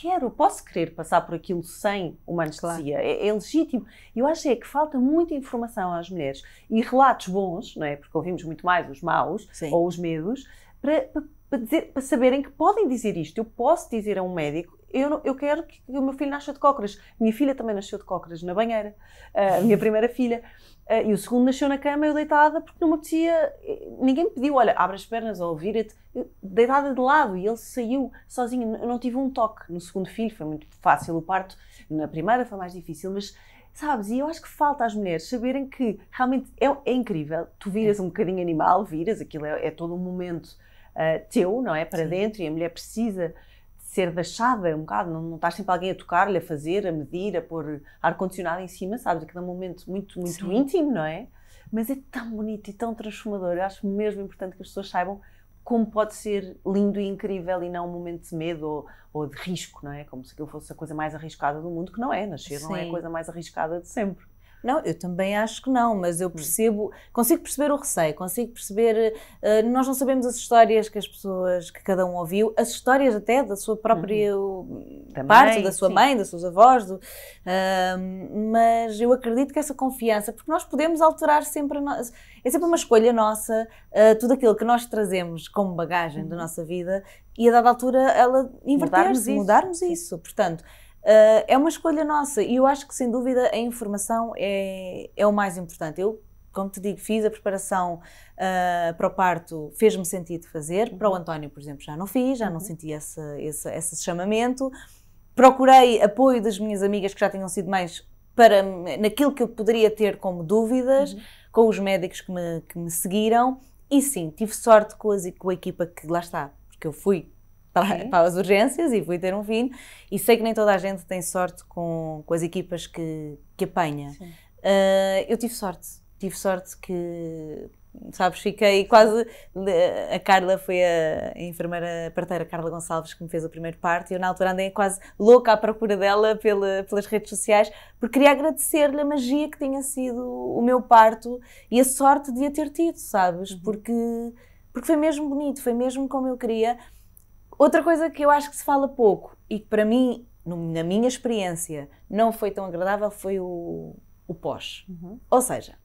quero, posso querer passar por aquilo sem uma anestesia. Claro. É, é, legítimo. Eu acho é que falta muita informação às mulheres e relatos bons, não é? Porque ouvimos muito mais os maus Sim. ou os medos, para, para, dizer, para, saberem que podem dizer isto. Eu posso dizer a um médico. Eu, não, eu quero que o meu filho nasça de cócoras. Minha filha também nasceu de cócoras na banheira, a minha primeira filha. Uh, e o segundo nasceu na cama, eu deitada, porque não me apetecia. Ninguém me pediu, olha, abre as pernas ou vira-te, deitada de lado. E ele saiu sozinho. Eu não tive um toque. No segundo filho foi muito fácil o parto, na primeira foi mais difícil, mas sabes? E eu acho que falta às mulheres saberem que realmente é, é incrível. Tu viras é. um bocadinho animal, viras, aquilo é, é todo um momento uh, teu, não é? Para Sim. dentro e a mulher precisa ser deixada é um bocado, não, não estás sempre alguém a tocar-lhe, a fazer, a medir, a pôr ar-condicionado em cima, sabes? Aquele é um momento muito, muito Sim. íntimo, não é? Mas é tão bonito e tão transformador. Eu acho mesmo importante que as pessoas saibam como pode ser lindo e incrível e não um momento de medo ou, ou de risco, não é? Como se aquilo fosse a coisa mais arriscada do mundo, que não é. Nascer Sim. não é a coisa mais arriscada de sempre. Não, eu também acho que não, mas eu hum. percebo, consigo perceber o receio, consigo perceber. Uh, nós não sabemos as histórias que as pessoas, que cada um ouviu, as histórias até da sua própria uhum. Hum, parte, também, da sua sim. mãe, dos seus avós, do, uh, mas eu acredito que essa confiança, porque nós podemos alterar sempre, é sempre uma escolha nossa, uh, tudo aquilo que nós trazemos como bagagem uhum. da nossa vida e a dada altura ela inverter-se, mudarmos, mudarmos, isso. Portanto Uh, é uma escolha nossa e eu acho que, sem dúvida, a informação é, é o mais importante. Eu, como te digo, fiz a preparação uh, para o parto, fez-me sentido fazer. Para o uhum. António, por exemplo, já não fiz, já uhum. não senti esse, esse, esse chamamento. Procurei apoio das minhas amigas que já tinham sido mais para naquilo que eu poderia ter como dúvidas, uhum. com os médicos que me, que me seguiram. E sim, tive sorte com, as, com a equipa que lá está, porque eu fui para, para, as urgências e fui ter um vinho. E sei que nem toda a gente tem sorte com, com as equipas que, que apanha. Uh, eu tive sorte, tive sorte que sabes, fiquei quase. A Carla foi a, enfermeira parteira, Carla Gonçalves, que me fez o primeiro parto e eu na altura andei quase louca à procura dela pela, pelas redes sociais, porque queria agradecer-lhe a magia que tinha sido o meu parto e a sorte de a ter tido, sabes? Uhum. Porque, porque foi mesmo bonito, foi mesmo como eu queria. Outra coisa que eu acho que se fala pouco e que para mim, na minha experiência, não foi tão agradável foi o, o pós. Uhum. Ou seja,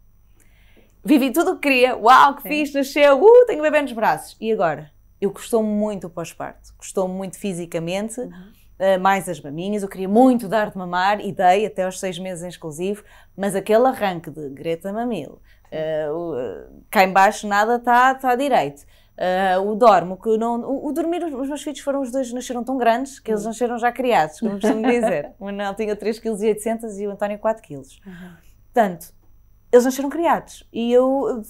vivi tudo o que queria, uau, que Sim. fiz, nasceu, uh, tenho bebê nos braços. E agora? Eu gostou muito o pós-parto, gostou muito fisicamente, uhum. uh, mais as maminhas, eu queria muito dar de mamar e dei até aos seis meses em exclusivo, mas aquele arranque de Greta Mamil, uh, uh, cá embaixo nada está tá direito. Uh, o dormo, que não, o, o, dormir, os meus filhos foram os dois, nasceram tão grandes que eles hum. nasceram já criados, como costumo dizer. O Manuel tinha 3,8 kg e o António 4 kg. Uhum. Portanto, eles nasceram criados e eu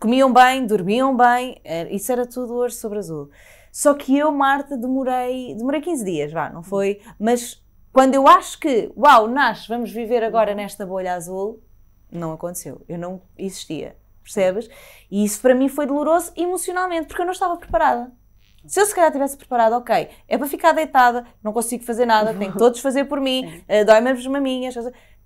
comiam bem, dormiam bem, eh, isso era tudo hoje sobre azul. Só que eu, Marta, demorei, demorei 15 dias, vá, não foi? Mas quando eu acho que, uau, nasce, vamos viver agora uhum. nesta bolha azul, não aconteceu. Eu não existia percebes? E isso para mim foi doloroso emocionalmente, porque eu não estava preparada. Se eu se calhar tivesse preparado, ok, é para ficar deitada, não consigo fazer nada, tenho que todos fazer por mim, uh, dói-me as maminhas,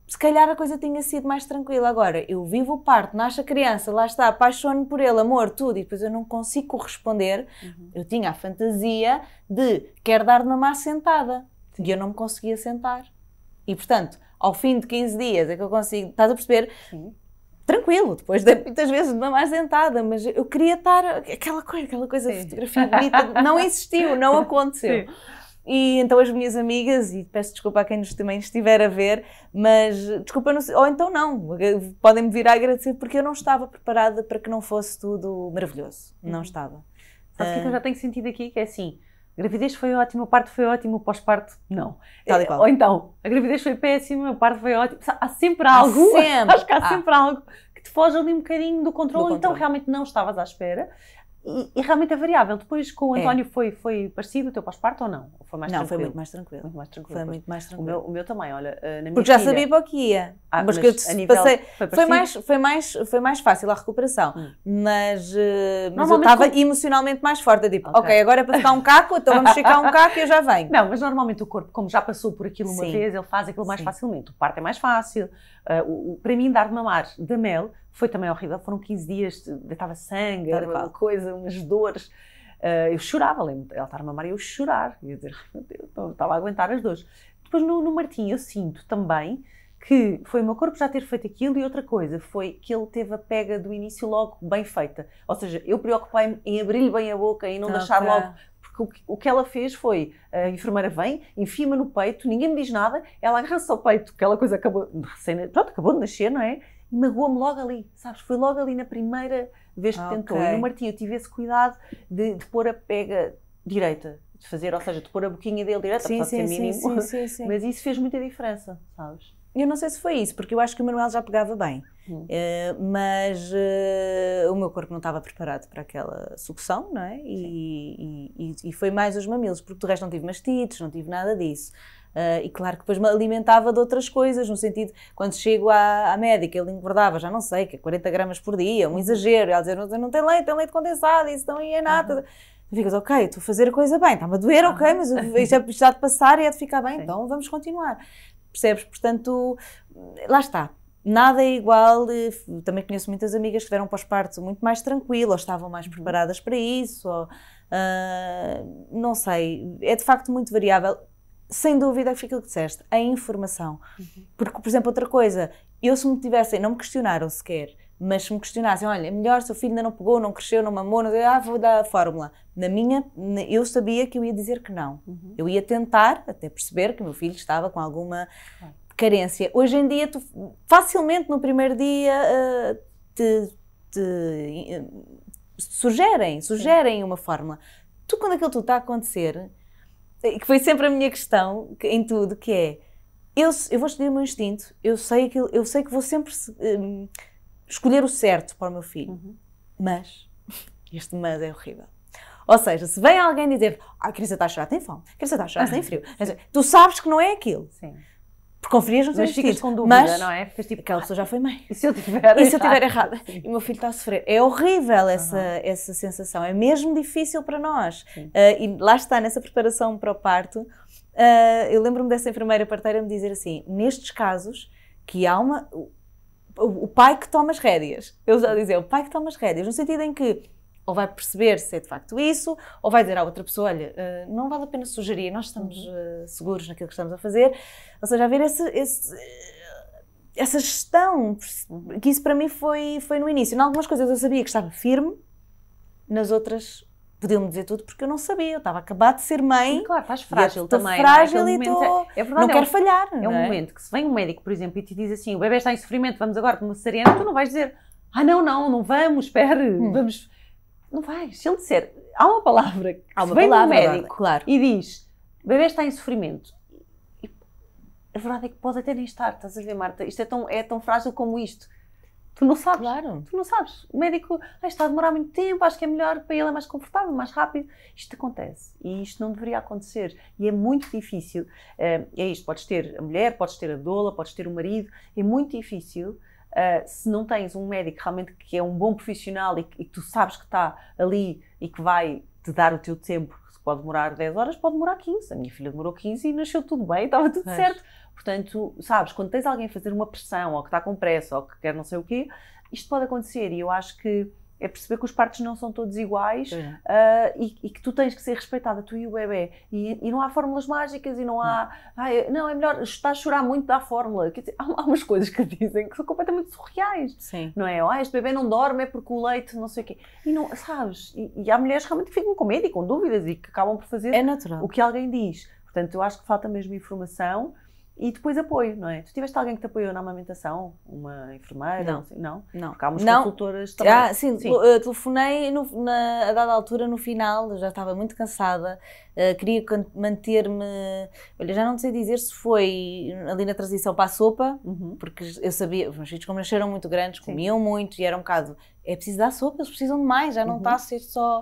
se calhar a coisa tinha sido mais tranquila. Agora, eu vivo o parto, nasce a criança, lá está, apaixono por ele, amor, tudo, e depois eu não consigo corresponder. Uhum. Eu tinha a fantasia de quer dar de mamar sentada. Sim. E eu não me conseguia sentar. E portanto, ao fim de 15 dias é que eu consigo, estás a perceber? Sim tranquilo, depois de muitas vezes de mais sentada, mas eu queria estar aquela coisa, aquela coisa Sim. de fotografia bonita, não existiu, não aconteceu. Sim. E então as minhas amigas, e peço desculpa a quem nos também estiver a ver, mas desculpa, não, ou então não, podem-me vir a agradecer porque eu não estava preparada para que não fosse tudo maravilhoso. Não uhum. estava. Sabe o uh, que, é que eu ah. já tenho sentido aqui? Que é assim, gravidez foi ótima, o parto foi ótimo, o pós-parto não. É, ou então, a gravidez foi péssima, o parto foi ótimo. Há sempre algo, há sempre. acho que há ah. sempre algo que te foge ali um bocadinho do controle, do então controle, então realmente não estavas à espera. E, e, realmente é variável. Depois com o é. António é. foi, foi parecido o teu pós-parto ou não? foi mais não, tranquilo? foi muito mais tranquilo. Muito mais tranquilo. Foi muito mais tranquilo. O meu, o meu também, olha, eh, na minha Porque já filha, sabia para o que ia. Ah, mas, que eu passei, foi, foi, mais, foi, mais, foi mais fácil a recuperação. Hum. Mas, eh, mas eu estava com... emocionalmente mais forte. Tipo, okay. ok, agora é para ficar um caco, então vamos ficar um caco e eu já venho. Não, mas normalmente o corpo, como já passou por aquilo uma Sim. vez, ele faz aquilo mais Sim. facilmente. O parto é mais fácil. Uh, o, o, para mim, dar de mamar da mel foi também horrível, foram 15 dias, deitava sangue, era uma coisa, umas dores. Uh, eu chorava, lembro ela estava a mamar e eu chorar. E dizer, meu Deus, estava a aguentar as dores. Depois no, no Martim eu sinto também que foi o meu corpo já ter feito aquilo e outra coisa foi que ele teve a pega do início logo bem feita. Ou seja, eu preocupei-me em abrir-lhe bem a boca e não okay. deixar logo porque o que ela fez foi, a enfermeira vem, enfia-me no peito, ninguém me diz nada, ela agarra-se ao peito, aquela coisa acabou, recém, pronto, acabou de nascer, não é? e magoou-me logo ali, sabes? Foi logo ali na primeira vez que okay. tentou. E no Martim eu tive esse cuidado de, de pôr a pega direita, de fazer, ou seja, de pôr a boquinha dele direita, sim, pode sim, ser sim, mínimo. Sim, sim, sim. Mas isso fez muita diferença, sabes? Eu não sei se foi isso, porque eu acho que o Manuel já pegava bem, hum. uh, mas uh, o meu corpo não estava preparado para aquela sucção, não é? E, e, e, e, foi mais os mamilos, porque do resto não tive mastites, não tive nada disso. Uh, e claro que depois me alimentava de outras coisas, no sentido, quando chego à, à médica, ele engordava, já não sei, que é 40 gramas por dia, um uhum. exagero. Ela dizia, não, não tem leite, tem leite condensado, isso não é nada. Uhum. ficas, ok, estou a fazer a coisa bem, está-me a doer, ok, uhum. mas isto é, isto de passar e é de ficar bem, Sim. então vamos continuar. Percebes? Portanto, lá está nada é igual. Eh, também conheço muitas amigas que deram pós-parto muito mais tranquilo, ou estavam mais uhum. preparadas para isso, ou, uh, não sei, é de facto muito variável sem dúvida, é aquilo que disseste, a informação. Uhum. Porque, por exemplo, outra coisa, eu se me tivessem, não me questionaram sequer, mas se me questionassem, olha, melhor se o filho ainda não pegou, não cresceu, não mamou, não, ah, vou dar a fórmula. Na minha, eu sabia que eu ia dizer que não. Uhum. Eu ia tentar até perceber que o meu filho estava com alguma uhum. carência. Hoje em dia, tu facilmente no primeiro dia uh, te, te uh, sugerem, sugerem Sim. uma fórmula. Tu, quando aquilo tudo está a acontecer, que foi sempre a minha questão que, em tudo, que é eu, eu vou escolher o meu instinto, eu sei que, eu sei que vou sempre um, escolher o certo para o meu filho, uhum. mas este mas é horrível. Ou seja, se vem alguém dizer, ah, a criança está a chorar, tem fome, a criança está a chorar, tem frio, é, tu sabes que não é aquilo. Sim porque conferias não ter mas ficas com dúvida, mas, não é? Ficas tipo, aquela pessoa já foi mãe. E se eu tiver E se eu tiver errada? E o meu filho está a sofrer. É horrível essa, uhum. essa sensação, é mesmo difícil para nós. Uh, e lá está, nessa preparação para o parto, uh, eu lembro-me dessa enfermeira parteira me dizer assim, nestes casos, que há uma... O, o pai que toma as rédeas. Eu já dizia, é o pai que toma as rédeas, no sentido em que ou vai perceber se é de facto isso, ou vai dizer à outra pessoa: olha, eh, não vale a pena sugerir, nós estamos uhum. eh, seguros naquilo que estamos a fazer. Ou seja, haver esse, esse, eh, essa gestão, que isso para mim foi, foi no início. Em algumas coisas eu sabia que estava firme, nas outras podiam-me dizer tudo porque eu não sabia, eu estava acabado de ser mãe. Sim, claro, estás frágil também. É? frágil e estou... Tô... É-, é, verdade, não é quero um, falhar. É, é um momento que se vem um médico, por exemplo, e te diz assim, o bebê está em sofrimento, vamos agora para uma cesariana, tu não vais dizer, ah não, não, não vamos, espere, hum. vamos não vai. Se ele disser, há uma palavra que há uma vem palavra, do médico claro. e diz, o bebê está em sofrimento. E a verdade é que pode até nem estar, estás a ver, Marta? Isto é tão, é tão frágil como isto. Tu não sabes. Claro. Tu não sabes. O médico ah, está a demorar muito tempo, acho que é melhor para ele, é mais confortável, mais rápido. Isto acontece. E isto não deveria acontecer. E é muito difícil. Eh, é isto, podes ter a mulher, podes ter a doula, podes ter o marido. É muito difícil Uh, se não tens um médico realmente que é um bom profissional e que, tu sabes que está ali e que vai te dar o teu tempo, pode demorar 10 horas, pode demorar 15. A minha filha demorou 15 e nasceu tudo bem, estava tudo certo. Portanto, sabes, quando tens alguém a fazer uma pressão, ou que está com pressa, ou que quer não sei o quê, isto pode acontecer. E eu acho que é perceber que os partos não são todos iguais é. uh, e, e, que tu tens que ser respeitada, tu e o bebê. E, e não há fórmulas mágicas e não há. Não, ai, não é melhor. Estás a chorar muito da fórmula. Quer dizer, há, há, umas coisas que dizem que são completamente surreais. Sim. Não é? Oh, ah, este bebê não dorme é porque o leite, não sei o quê. E não, sabes? E, e há mulheres realmente que ficam com medo e com dúvidas e que acabam por fazer é o que alguém diz. Portanto, eu acho que falta mesmo informação e depois apoio, não é? Tu tiveste alguém que te apoiou na amamentação? Uma enfermeira? Não. Assim, não? não. Porque há umas não. consultoras também. Ah, sim, sim. Eh, telefonei no, na, a dada altura, no final, já estava muito cansada, uh, queria manter-me. Olha, já não sei dizer se foi ali na transição para a sopa, uhum. porque eu sabia, os meus filhos, como nasceram muito grandes, comiam muito e era um bocado é preciso dar sopa, eles precisam de mais, já não uhum. está a ser só.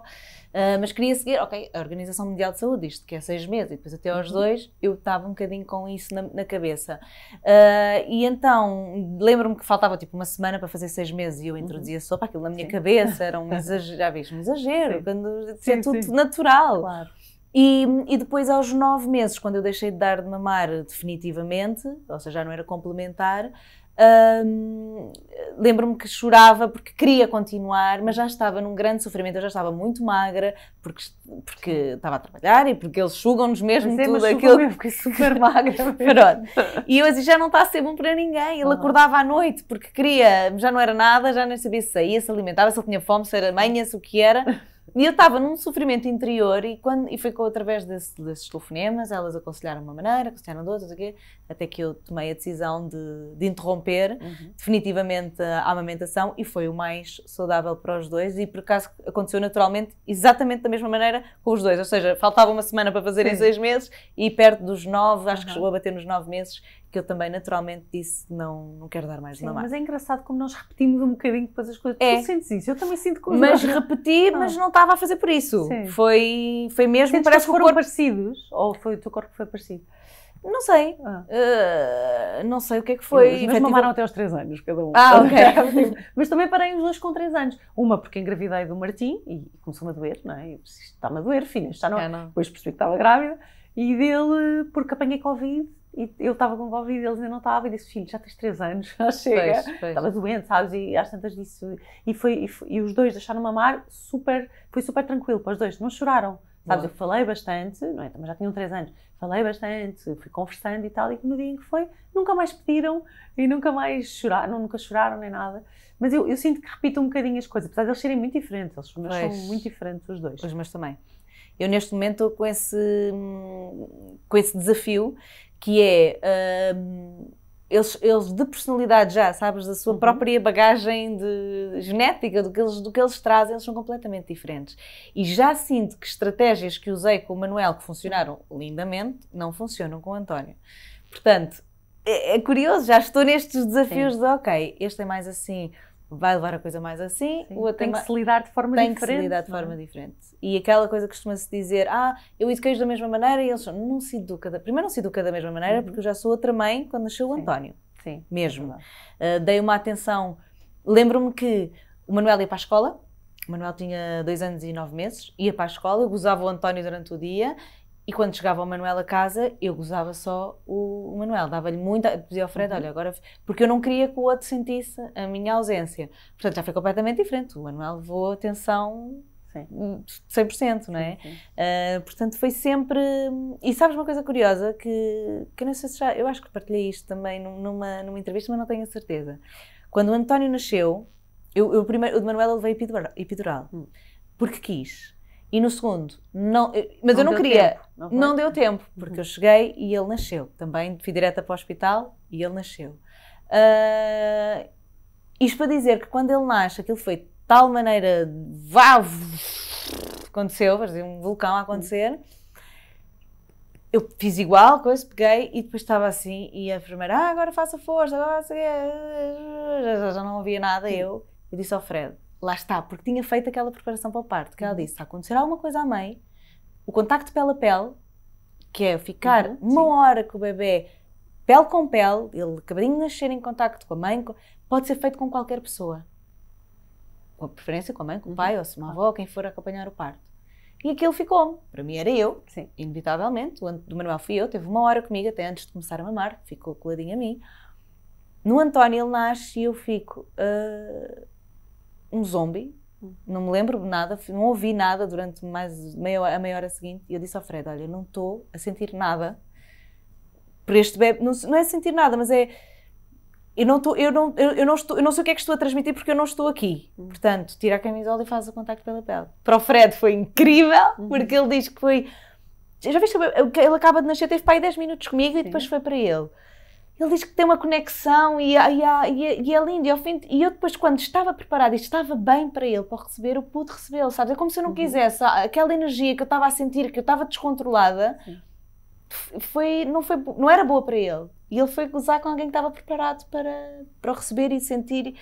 Uh, mas queria seguir, ok, a Organização Mundial de Saúde, isto que é seis meses, e depois até aos uhum. dois, eu estava um bocadinho com isso na, na cabeça. Uh, e então, lembro-me que faltava tipo uma semana para fazer seis meses e eu uhum. introduzia uhum. sopa, aquilo na minha sim. cabeça, era um exagero, já viste, um exagero, sim. quando sim, é tudo sim. natural. Claro. E, e, depois, aos nove meses, quando eu deixei de dar de mamar definitivamente, ou seja, já não era complementar, um, Lembro-me que chorava porque queria continuar, mas já estava num grande sofrimento. Eu já estava muito magra porque, porque estava a trabalhar e porque eles sugam-nos mesmo mas é, tudo mas aquilo. Eu fiquei é super magra. Pronto. E eu assim, já não está a ser bom para ninguém. Ele acordava à noite porque queria, já não era nada, já nem sabia se saía, se alimentava, se ele tinha fome, se era manha, é. se o que era. E eu estava num sofrimento interior e, quando, e foi através desse, desses telefonemas, elas aconselharam uma maneira, aconselharam de outra, até que eu tomei a decisão de, de interromper uhum. definitivamente a, a amamentação e foi o mais saudável para os dois e por acaso aconteceu naturalmente exatamente da mesma maneira com os dois, ou seja, faltava uma semana para fazerem seis meses e perto dos nove, acho uhum. que chegou a bater nos nove meses, que eu também naturalmente disse não, não quero dar mais nada Mas é engraçado como nós repetimos um bocadinho depois as coisas. É. Tu sentes isso? Eu também sinto que Mas nós... repeti, ah. mas não estava a fazer por isso. Sim. Foi, foi mesmo. Sentes parece que foram corpo... parecidos? Ou foi, o teu corpo foi parecido? Não sei. Ah. Uh, não sei o que é que foi. Mas, mas mamaram até aos 3 anos, cada um. Ah, ok. mas também parei os dois com 3 anos. Uma porque engravidei do Martim e começou-me a doer, não é? Está-me a doer, filha, está não. É, não. Depois percebi que estava grávida. E dele porque apanhei Covid e eu estava com Covid, eles ainda não estavam, e disse: Filho, já tens 3 anos, já chega. Pois, pois. Estava doente, sabes? E às tantas disse. E, foi, e, foi, e os dois deixaram-me amar, super, foi super tranquilo para os dois, não choraram. Sabes, eu falei bastante, não é? Também já tinham 3 anos, falei bastante, fui conversando e tal, e no dia em que foi, nunca mais pediram e nunca mais choraram, nunca choraram nem nada. Mas eu, eu sinto que repito um bocadinho as coisas, apesar de eles serem muito diferentes, eles pois. são muito diferentes os dois. Os meus também. Eu neste momento com esse com esse desafio que é um, eles, eles de personalidade já, sabes, da sua uhum. própria bagagem de genética, do que, eles, do que eles trazem, eles são completamente diferentes. E já sinto que estratégias que usei com o Manuel, que funcionaram lindamente, não funcionam com o António. Portanto, é, é curioso, já estou nestes desafios Sim. de, ok, este é mais assim, vai levar a coisa mais assim. Sim, o outro tem que se lidar de forma tem diferente. Tem que se lidar de é? forma é? diferente. E aquela coisa que costuma-se dizer, ah, eu eduquei-os da mesma maneira e eles são, não se educa da... Primeiro não se educa da mesma maneira uhum. porque eu já sou outra mãe quando nasceu o António. Sim. Mesmo. É uh, dei uma atenção. Lembro-me que o Manuel ia para a escola, o Manuel tinha dois anos e nove meses, ia para a escola, eu gozava o António durante o dia e quando chegava o Manuel a casa, eu gozava só o, Manuel, dava-lhe muita. Dizia ao Fred, uhum. olha, agora. Porque eu não queria que o outro sentisse a minha ausência. Portanto, já foi completamente diferente. O Manuel levou atenção sim. 100%, não é? Uh, portanto, foi sempre. E sabes uma coisa curiosa que, que não sei se já. Eu acho que partilhei isto também numa, numa entrevista, mas não tenho a certeza. Quando o António nasceu, eu, eu primeiro, o de Manuela levei epidural, epidural hum. porque quis. E no segundo, não, mas não eu não queria, tempo, não, não, deu tempo, porque eu cheguei e ele nasceu. Também fui direta para o hospital e ele nasceu. Uh, isto para dizer que quando ele nasce, aquilo foi de tal maneira. Vá, aconteceu, parecia um vulcão a acontecer. Eu fiz igual, coisa, peguei e depois estava assim. E a enfermeira, ah, agora faça força, agora faça. Já, já não havia nada. Eu, eu disse ao Fred: Lá está, porque tinha feito aquela preparação para o parto, que ela uhum. disse, se acontecer alguma coisa à mãe, o contacto a pele, que é ficar uhum, uma hora com o bebê pele com pele, ele acabadinho de nascer em contacto com a mãe, pode ser feito com qualquer pessoa. Com a preferência com a mãe, com o uhum. pai, uhum. ou se uma avó, ou quem for acompanhar o parto. E aquilo ficou-me. Para mim era eu, Sim. inevitavelmente. O do Manuel fui eu, teve uma hora comigo até antes de começar a mamar, ficou coladinho a mim. No António ele nasce e eu fico. Uh, um zombie, não me lembro de nada, não ouvi nada durante mais meia, a meia hora seguinte e eu disse ao Fred, olha, não estou a sentir nada por este bebê, não, não é sentir nada, mas é eu não, tô, eu, não, eu, eu, não estou, eu não sei o que é que estou a transmitir porque eu não estou aqui. Uhum. Portanto, tira a camisola e faz o contacto pela pele. Para o Fred foi incrível, uhum. porque ele diz que foi. Já viste, ele acaba de nascer, teve pai 10 minutos comigo Sim. e depois foi para ele ele diz que tem uma conexão e, ah, e, ah, e, e é lindo. E, ao fim, e eu depois, quando estava preparada e estava bem para ele, para receber, eu pude recebê-lo, sabes? É como se eu não uhum. quisesse. Ah, aquela energia que eu estava a sentir, que eu estava descontrolada, foi, não, foi, não era boa para ele. E ele foi gozar com alguém que estava preparado para, para receber e sentir.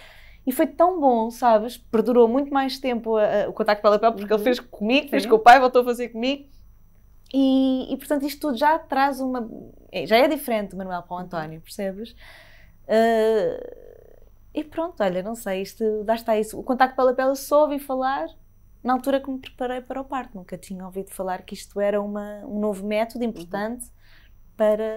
E foi tão bom, sabes? Perdurou muito mais tempo a, a, o contacto pela pele, porque ele uhum. fez comigo, fez Sim. com o pai, voltou a fazer comigo. E, e, portanto, isto tudo já traz uma, é, já é diferente de Manuel para o uhum. António, percebes? Uh, e pronto, olha, não sei, isto, dá está isso. O contacto pela pele só ouvi falar na altura que me preparei para o parto. Nunca tinha ouvido falar que isto era uma, um novo método uhum. importante uhum. para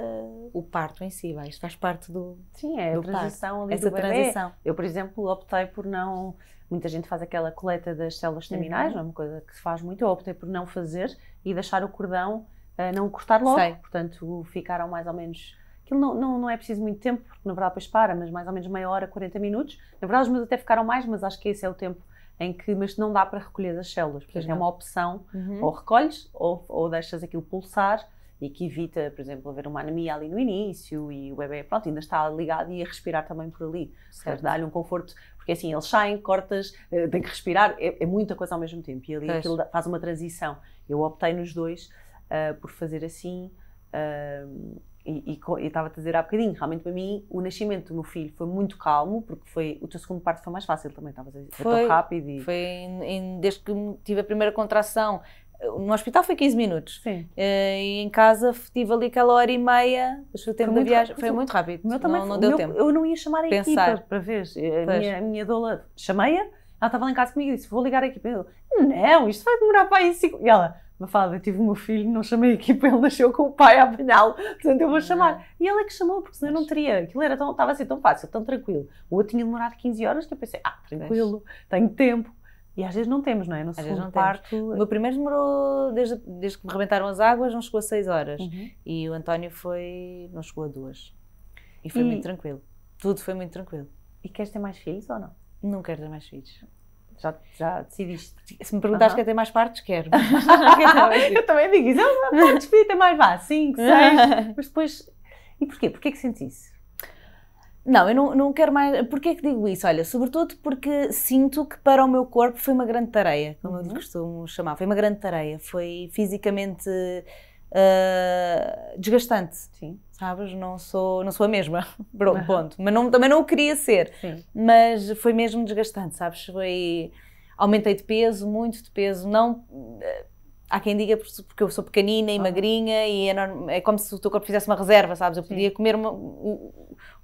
o parto em si. Vai. Isto faz parte do. Sim, é do a transição parto. ali Essa do bebê. Eu, por exemplo, optei por não. Muita gente faz aquela coleta das células uhum. terminais, uhum. é uma coisa que se faz muito. Eu optei por não fazer e deixar o cordão não o cortar logo, Sei. portanto ficaram mais ou menos. Aquilo não, não, não é preciso muito tempo, porque na verdade depois para, mas mais ou menos meia hora, 40 minutos. Na verdade os meus até ficaram mais, mas acho que esse é o tempo em que, mas não dá para recolher as células, portanto é uma opção, uhum. ou recolhes ou, ou deixas aquilo pulsar e que evita, por exemplo, haver uma anemia ali no início e o bebê, pronto, ainda está ligado e a respirar também por ali. Queres dar-lhe um conforto, porque assim, eles saem, cortas, eh, tem que respirar, é, é muita coisa ao mesmo tempo e ali é. aquilo faz uma transição. Eu optei nos dois ah, por fazer assim. Uh, e estava a dizer há bocadinho, realmente para mim o nascimento do meu filho foi muito calmo, porque foi, o teu segundo parto foi mais fácil também, estavas a dizer, foi, tão rápido. E... Foi, desde que tive a primeira contração, no hospital foi 15 minutos. Sim. Uh, e em casa tive ali aquela hora e meia, mas o tempo da viagem. Foi muito rápido. meu também não, não deu meu, tempo. Eu não ia chamar a Pensar. equipa para ver. A minha, a minha doula chamei-a, ela estava lá em casa comigo e disse: Vou ligar a equipa. Eu, não, isto vai demorar para aí E ela, Mafalda, tive o meu filho, não chamei aqui para ele nasceu com o pai a apanhá-lo, portanto eu vou hum. chamar. E ele é que chamou, porque senão eu não teria. Aquilo era tão, estava assim tão fácil, tão tranquilo. O outro tinha demorado 15 horas que eu pensei, ah, tranquilo, tenho tempo. E às vezes não temos, não é? No às segundo parto. O meu primeiro demorou, desde, desde que me rebentaram as águas, não chegou a 6 horas. Uhum. E o António foi, não chegou a 2. E foi e... muito tranquilo. Tudo foi muito tranquilo. E queres ter mais filhos ou não? Não quero ter mais filhos. Já, já decidiste. Se me perguntaste uh -huh. que mais partes, quero. É eu também digo isso. Eu partes podia ter mais, vá, 5, 6. Mas depois. E porquê? Porquê que sentes isso? Não, eu não, não quero mais. Porquê que digo isso? Olha, sobretudo porque sinto que para o meu corpo foi uma grande tareia, como uhum. eu costumo chamar. Foi uma grande tareia. Foi fisicamente uh, desgastante. Sim sabes? Não sou, não sou a mesma, pronto, ponto. Mas não, também não o queria ser. Sim. Mas foi mesmo desgastante, sabes? Foi, aumentei de peso, muito de peso, não... Eh, há quem diga porque eu sou pequenina e magrinha e é, é, como se o teu corpo fizesse uma reserva, sabes? Eu podia Sim. comer uma,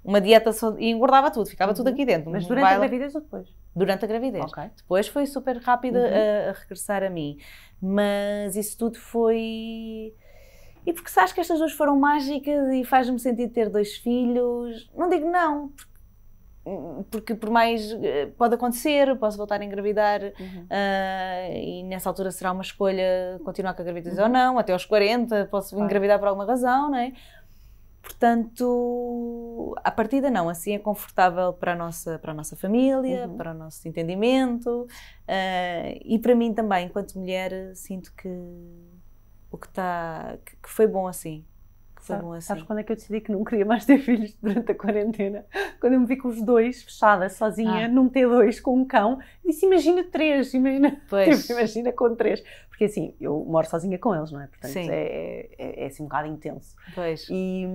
uma dieta só... e engordava tudo, ficava uhum. tudo aqui dentro. Mas durante a gravidez ou depois? Durante a gravidez. Okay. Depois foi super rápida uhum. a, a regressar a mim. Mas isso tudo foi e porque sabes que estas duas foram mágicas e faz-me sentido ter dois filhos. Não digo não, porque por mais eh, pode acontecer, posso voltar a engravidar uhum. uh, e nessa altura será uma escolha continuar com a gravidez uhum. ou não, até aos 40 posso claro. engravidar por alguma razão, não é? Portanto, à partida não, assim é confortável para a nossa, para a nossa família, uhum. para o nosso entendimento uh, e para mim também, enquanto mulher, sinto que o que está. Que, que, foi bom assim. Que foi Sabe, bom assim. Sabes quando é que eu decidi que não queria mais ter filhos durante a quarentena? Quando eu me vi com os dois, fechada, sozinha, ah. num T2 com um cão, disse: imagina três, imagina. Tipo, imagina com três. Porque assim, eu moro sozinha com eles, não é? Portanto, é, é, é, é, assim um bocado intenso. Pois. E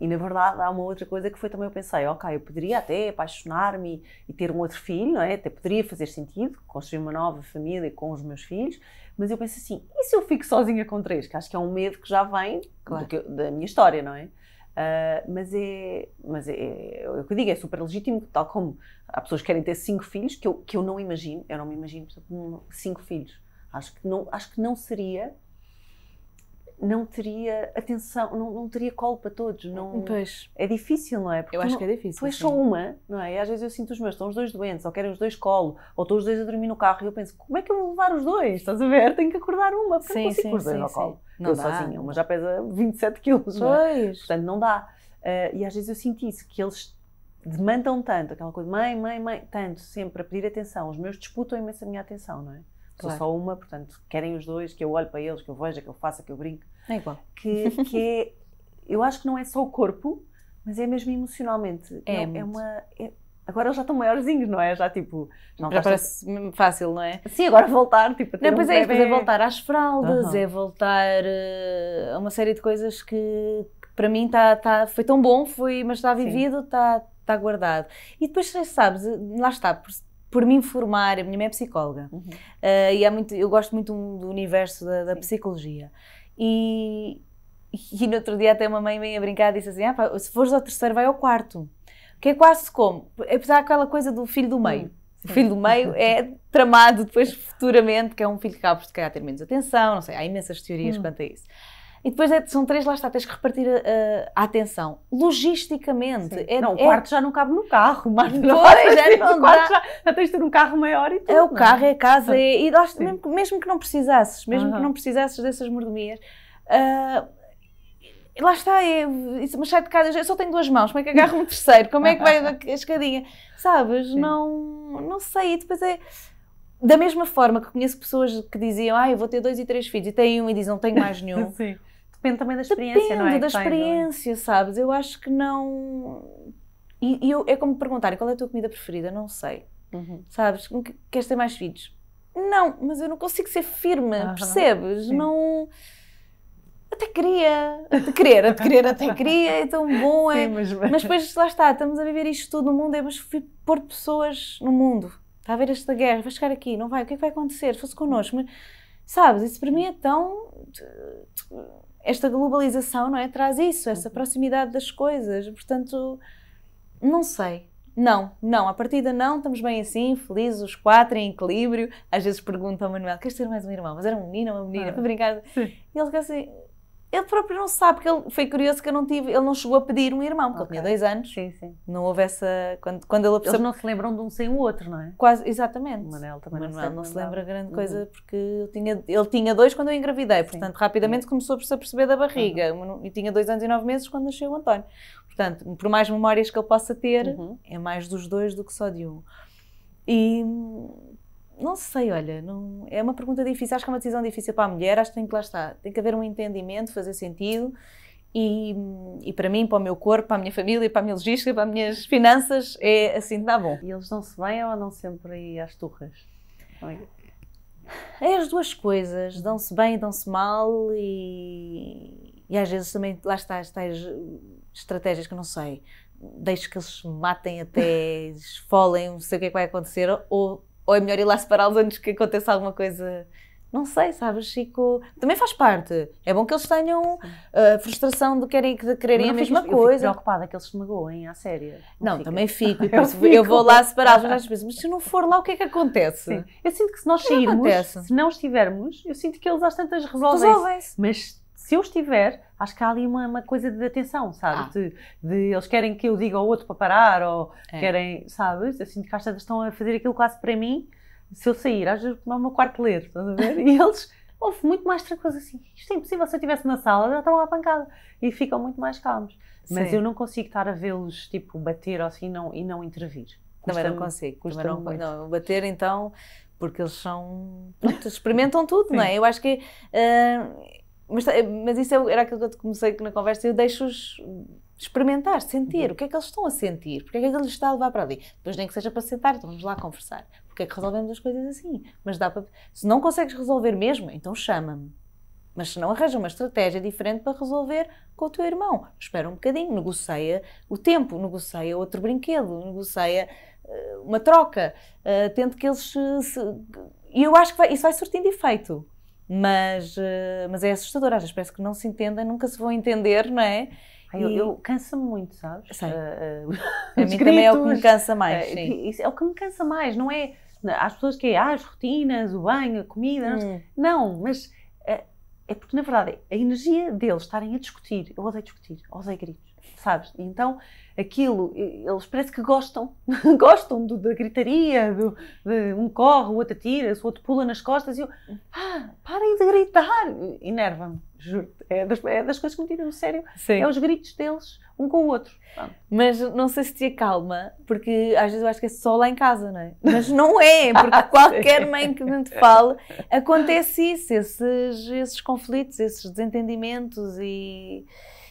e na verdade há uma outra coisa que foi também eu pensei, ok, eu poderia até apaixonar-me e ter um outro filho, não é? Até poderia fazer sentido, construir uma nova família com os meus filhos, mas eu penso assim, e se eu fico sozinha com três? Que acho que é um medo que já vem claro. que, da minha história, não é? Uh, mas é, mas é, é, o que eu digo, é super legítimo, tal como há pessoas que querem ter cinco filhos, que eu, que eu não imagino, eu não me imagino, por exemplo, cinco filhos. Acho que não, acho que não seria não teria atenção, não, não teria colo para todos. Não, pois. É difícil, não é? Porque eu acho não, que é difícil. Tu és só uma, não é? E às vezes eu sinto os meus, estão os dois doentes, ou querem os dois colo, ou estão os dois a dormir no carro, e eu penso, como é que eu vou levar os dois? Estás a ver? Tenho que acordar uma, porque sim, não consigo sim, os dois sim, colo. Não eu dá. sozinha, uma já pesa 27 quilos, pois. não é? Portanto, não dá. Uh, e às vezes eu sinto isso, que eles demandam tanto, aquela coisa, mãe, mãe, mãe, tanto, sempre a pedir atenção. Os meus disputam imenso a minha atenção, não é? Sou só uma, portanto, querem os dois, que eu olho para eles, que eu veja, que eu faça, que eu brinque. É igual. Que, que é, eu acho que não é só o corpo, mas é mesmo emocionalmente. É, não, é uma. É, agora eles já estão maiorzinhos, não é? Já tipo. Não já parece fácil, não é? Sim, agora voltar, tipo. não, pois um é, depois é voltar às fraldas, uhum. é voltar uh, a uma série de coisas que, que para mim tá, tá, foi tão bom, foi, mas está vivido, está tá guardado. E depois, sabes, lá está, por, por me informar, a minha mãe é psicóloga, uhum. uh, e é muito, eu gosto muito do universo da, da psicologia. E, e no outro dia até uma mãe meio a brincar disse assim, ah, pá, se fores ao terceiro vai ao quarto. que é quase como? Apesar aquela coisa do filho do meio. O filho do meio é tramado depois futuramente, que é um filho que acaba por se calhar ter menos atenção, não sei, há imensas teorias hum. quanto a isso. E depois é, são três, lá está, tens que repartir a, a atenção. Logisticamente. É, não, o é quarto é... já não cabe no carro, mas não, pois, é, não o quarto já, já tens de ter um carro maior e tudo. É o é? carro, é a casa, é, e lá, mesmo, mesmo, que não precisasses, mesmo que não precisasses dessas mordomias, uh, lá está, é, é mas sai de casa, eu só tenho duas mãos, como é que agarro um terceiro? Como é que vai a escadinha? Sabes? Não, não sei, e depois é... Da mesma forma que conheço pessoas que diziam, ah, eu vou ter dois e três filhos, e têm um e dizem, não tenho mais nenhum. Sim Depende também da experiência, Depende não é? depende da é? experiência, sabes? Eu acho que não. E, e eu, é como me perguntarem qual é a tua comida preferida, não sei. Uhum. Sabes? Queres ter mais filhos? Não, mas eu não consigo ser firme, uhum. percebes? Sim. Não. Até queria, até querer, até querer, até queria, é tão bom, é. Sim, mas... mas depois lá está, estamos a viver isto tudo no mundo, é, mas fui pôr pessoas no mundo. Está a haver esta guerra, vai chegar aqui, não vai, o que é que vai acontecer? Se fosse connosco, mas, sabes? Isso para mim é tão esta globalização não é traz isso, essa uhum. proximidade das coisas. Portanto, não sei. Não, não, à partida não, estamos bem assim, felizes, os quatro em equilíbrio. Às vezes pergunta ao Manuel: queres ter mais um irmão? Mas era um menino ou uma menina? Ah, para brincar. Sim. E ele fica assim: ele próprio não sabe, porque ele, foi curioso que eu não tive, ele não chegou a pedir um irmão, porque okay. ele tinha dois anos. Sim, sim. Não houve essa. Quando, quando ele percebe... Eles não se lembram de um sem o outro, não é? Quase, exatamente. O Manel também Manuel não, não se lembra grande uhum. coisa, uhum. porque ele tinha, ele tinha dois quando eu engravidei, sim. portanto, rapidamente uhum. começou a se aperceber da barriga. Uhum. E tinha dois anos e nove meses quando nasceu o António. Portanto, por mais memórias que ele possa ter, uhum. é mais dos dois do que só de um. E não sei, olha, não, é uma pergunta difícil. Acho que é uma decisão difícil para a mulher. Acho que tem que lá estar. Tem que haver um entendimento, fazer sentido. E, e, para mim, para o meu corpo, para a minha família, para a minha logística, para as minhas finanças, é assim que dá bom. E eles dão se bem ou andam sempre aí às turras? É? é as duas coisas, dão-se bem, dão-se mal e, e, às vezes também, lá está, estas estratégias que eu não sei, deixo que eles se matem até esfolem, não sei o que é que vai acontecer, ou ou é melhor ir lá separá-los antes que aconteça alguma coisa? Não sei, sabes, Chico? Também faz parte. É bom que eles tenham uh, frustração de, quererem de quererem não a mesma fico, coisa. Eu fico preocupada que eles se magoem, à séria. Não, não também fico. eu, fico. eu vou lá separá-los, mas vezes, mas se não for lá, o que é que acontece? Sim. Eu sinto que se nós é sairmos, se não estivermos, eu sinto que eles às tantas resolvem-se. Resolvem mas se eu estiver, acho que há ali uma, uma coisa de atenção, sabe? Ah. De, de, eles querem que eu diga ao outro para parar, ou é. querem, sabes? Assim, que às estão a fazer aquilo quase para mim, se eu sair, às vezes tomar o meu quarto ler, estás a ver? E eles ouve muito mais tranquilos assim. Isto é impossível, se eu estivesse na sala, já estavam à pancada. E ficam muito mais calmos. Mas Sim. eu não consigo estar a vê-los, tipo, bater assim não, e não intervir. também não consigo. Custa também não, não, bater então, porque eles são... experimentam tudo, Sim. não é? Eu acho que... Uh, mas, eh, mas isso é era aquilo que eu te comecei na conversa, eu deixo-os experimentar, sentir, uhum. o que é que eles estão a sentir, porque é que ele estão está a levar para ali. Depois nem que seja para sentar, então vamos lá conversar. Porque é que resolvemos as coisas assim? Mas dá para... Se não consegues resolver mesmo, então chama-me. Mas se não arranja uma estratégia diferente para resolver com o teu irmão, espera um bocadinho, negocia o tempo, negocia outro brinquedo, negocia eh, uma troca, uh, tente que eles... se... E eu acho que vai, isso vai surtindo efeito mas, eh, mas é assustador, às vezes parece que não se entendem, nunca se vão entender, não é? Ai, eu, eu cansa-me muito, sabes? Uh, uh, a mim gritos, também é o que me cansa mais. É, isso é o que me cansa mais, não é? As pessoas que é ah, as rotinas, o banho, a comida, hum. não, mas uh, é porque na verdade a energia deles estarem a discutir, eu odeio discutir, odeio gritos sabes? Então, aquilo, eles parece que gostam, gostam do, da gritaria, do, de um corre, o outro tira o outro pula nas costas e eu, ah, parem de gritar! Enerva-me, juro. É das, é das coisas que me tiram no sério. Sim. É os gritos deles, um com o outro. Pronto. Mas não sei se te acalma, porque às vezes eu acho que é só lá em casa, não é? Mas não é, porque qualquer mãe que me fale, acontece isso, esses, esses conflitos, esses desentendimentos e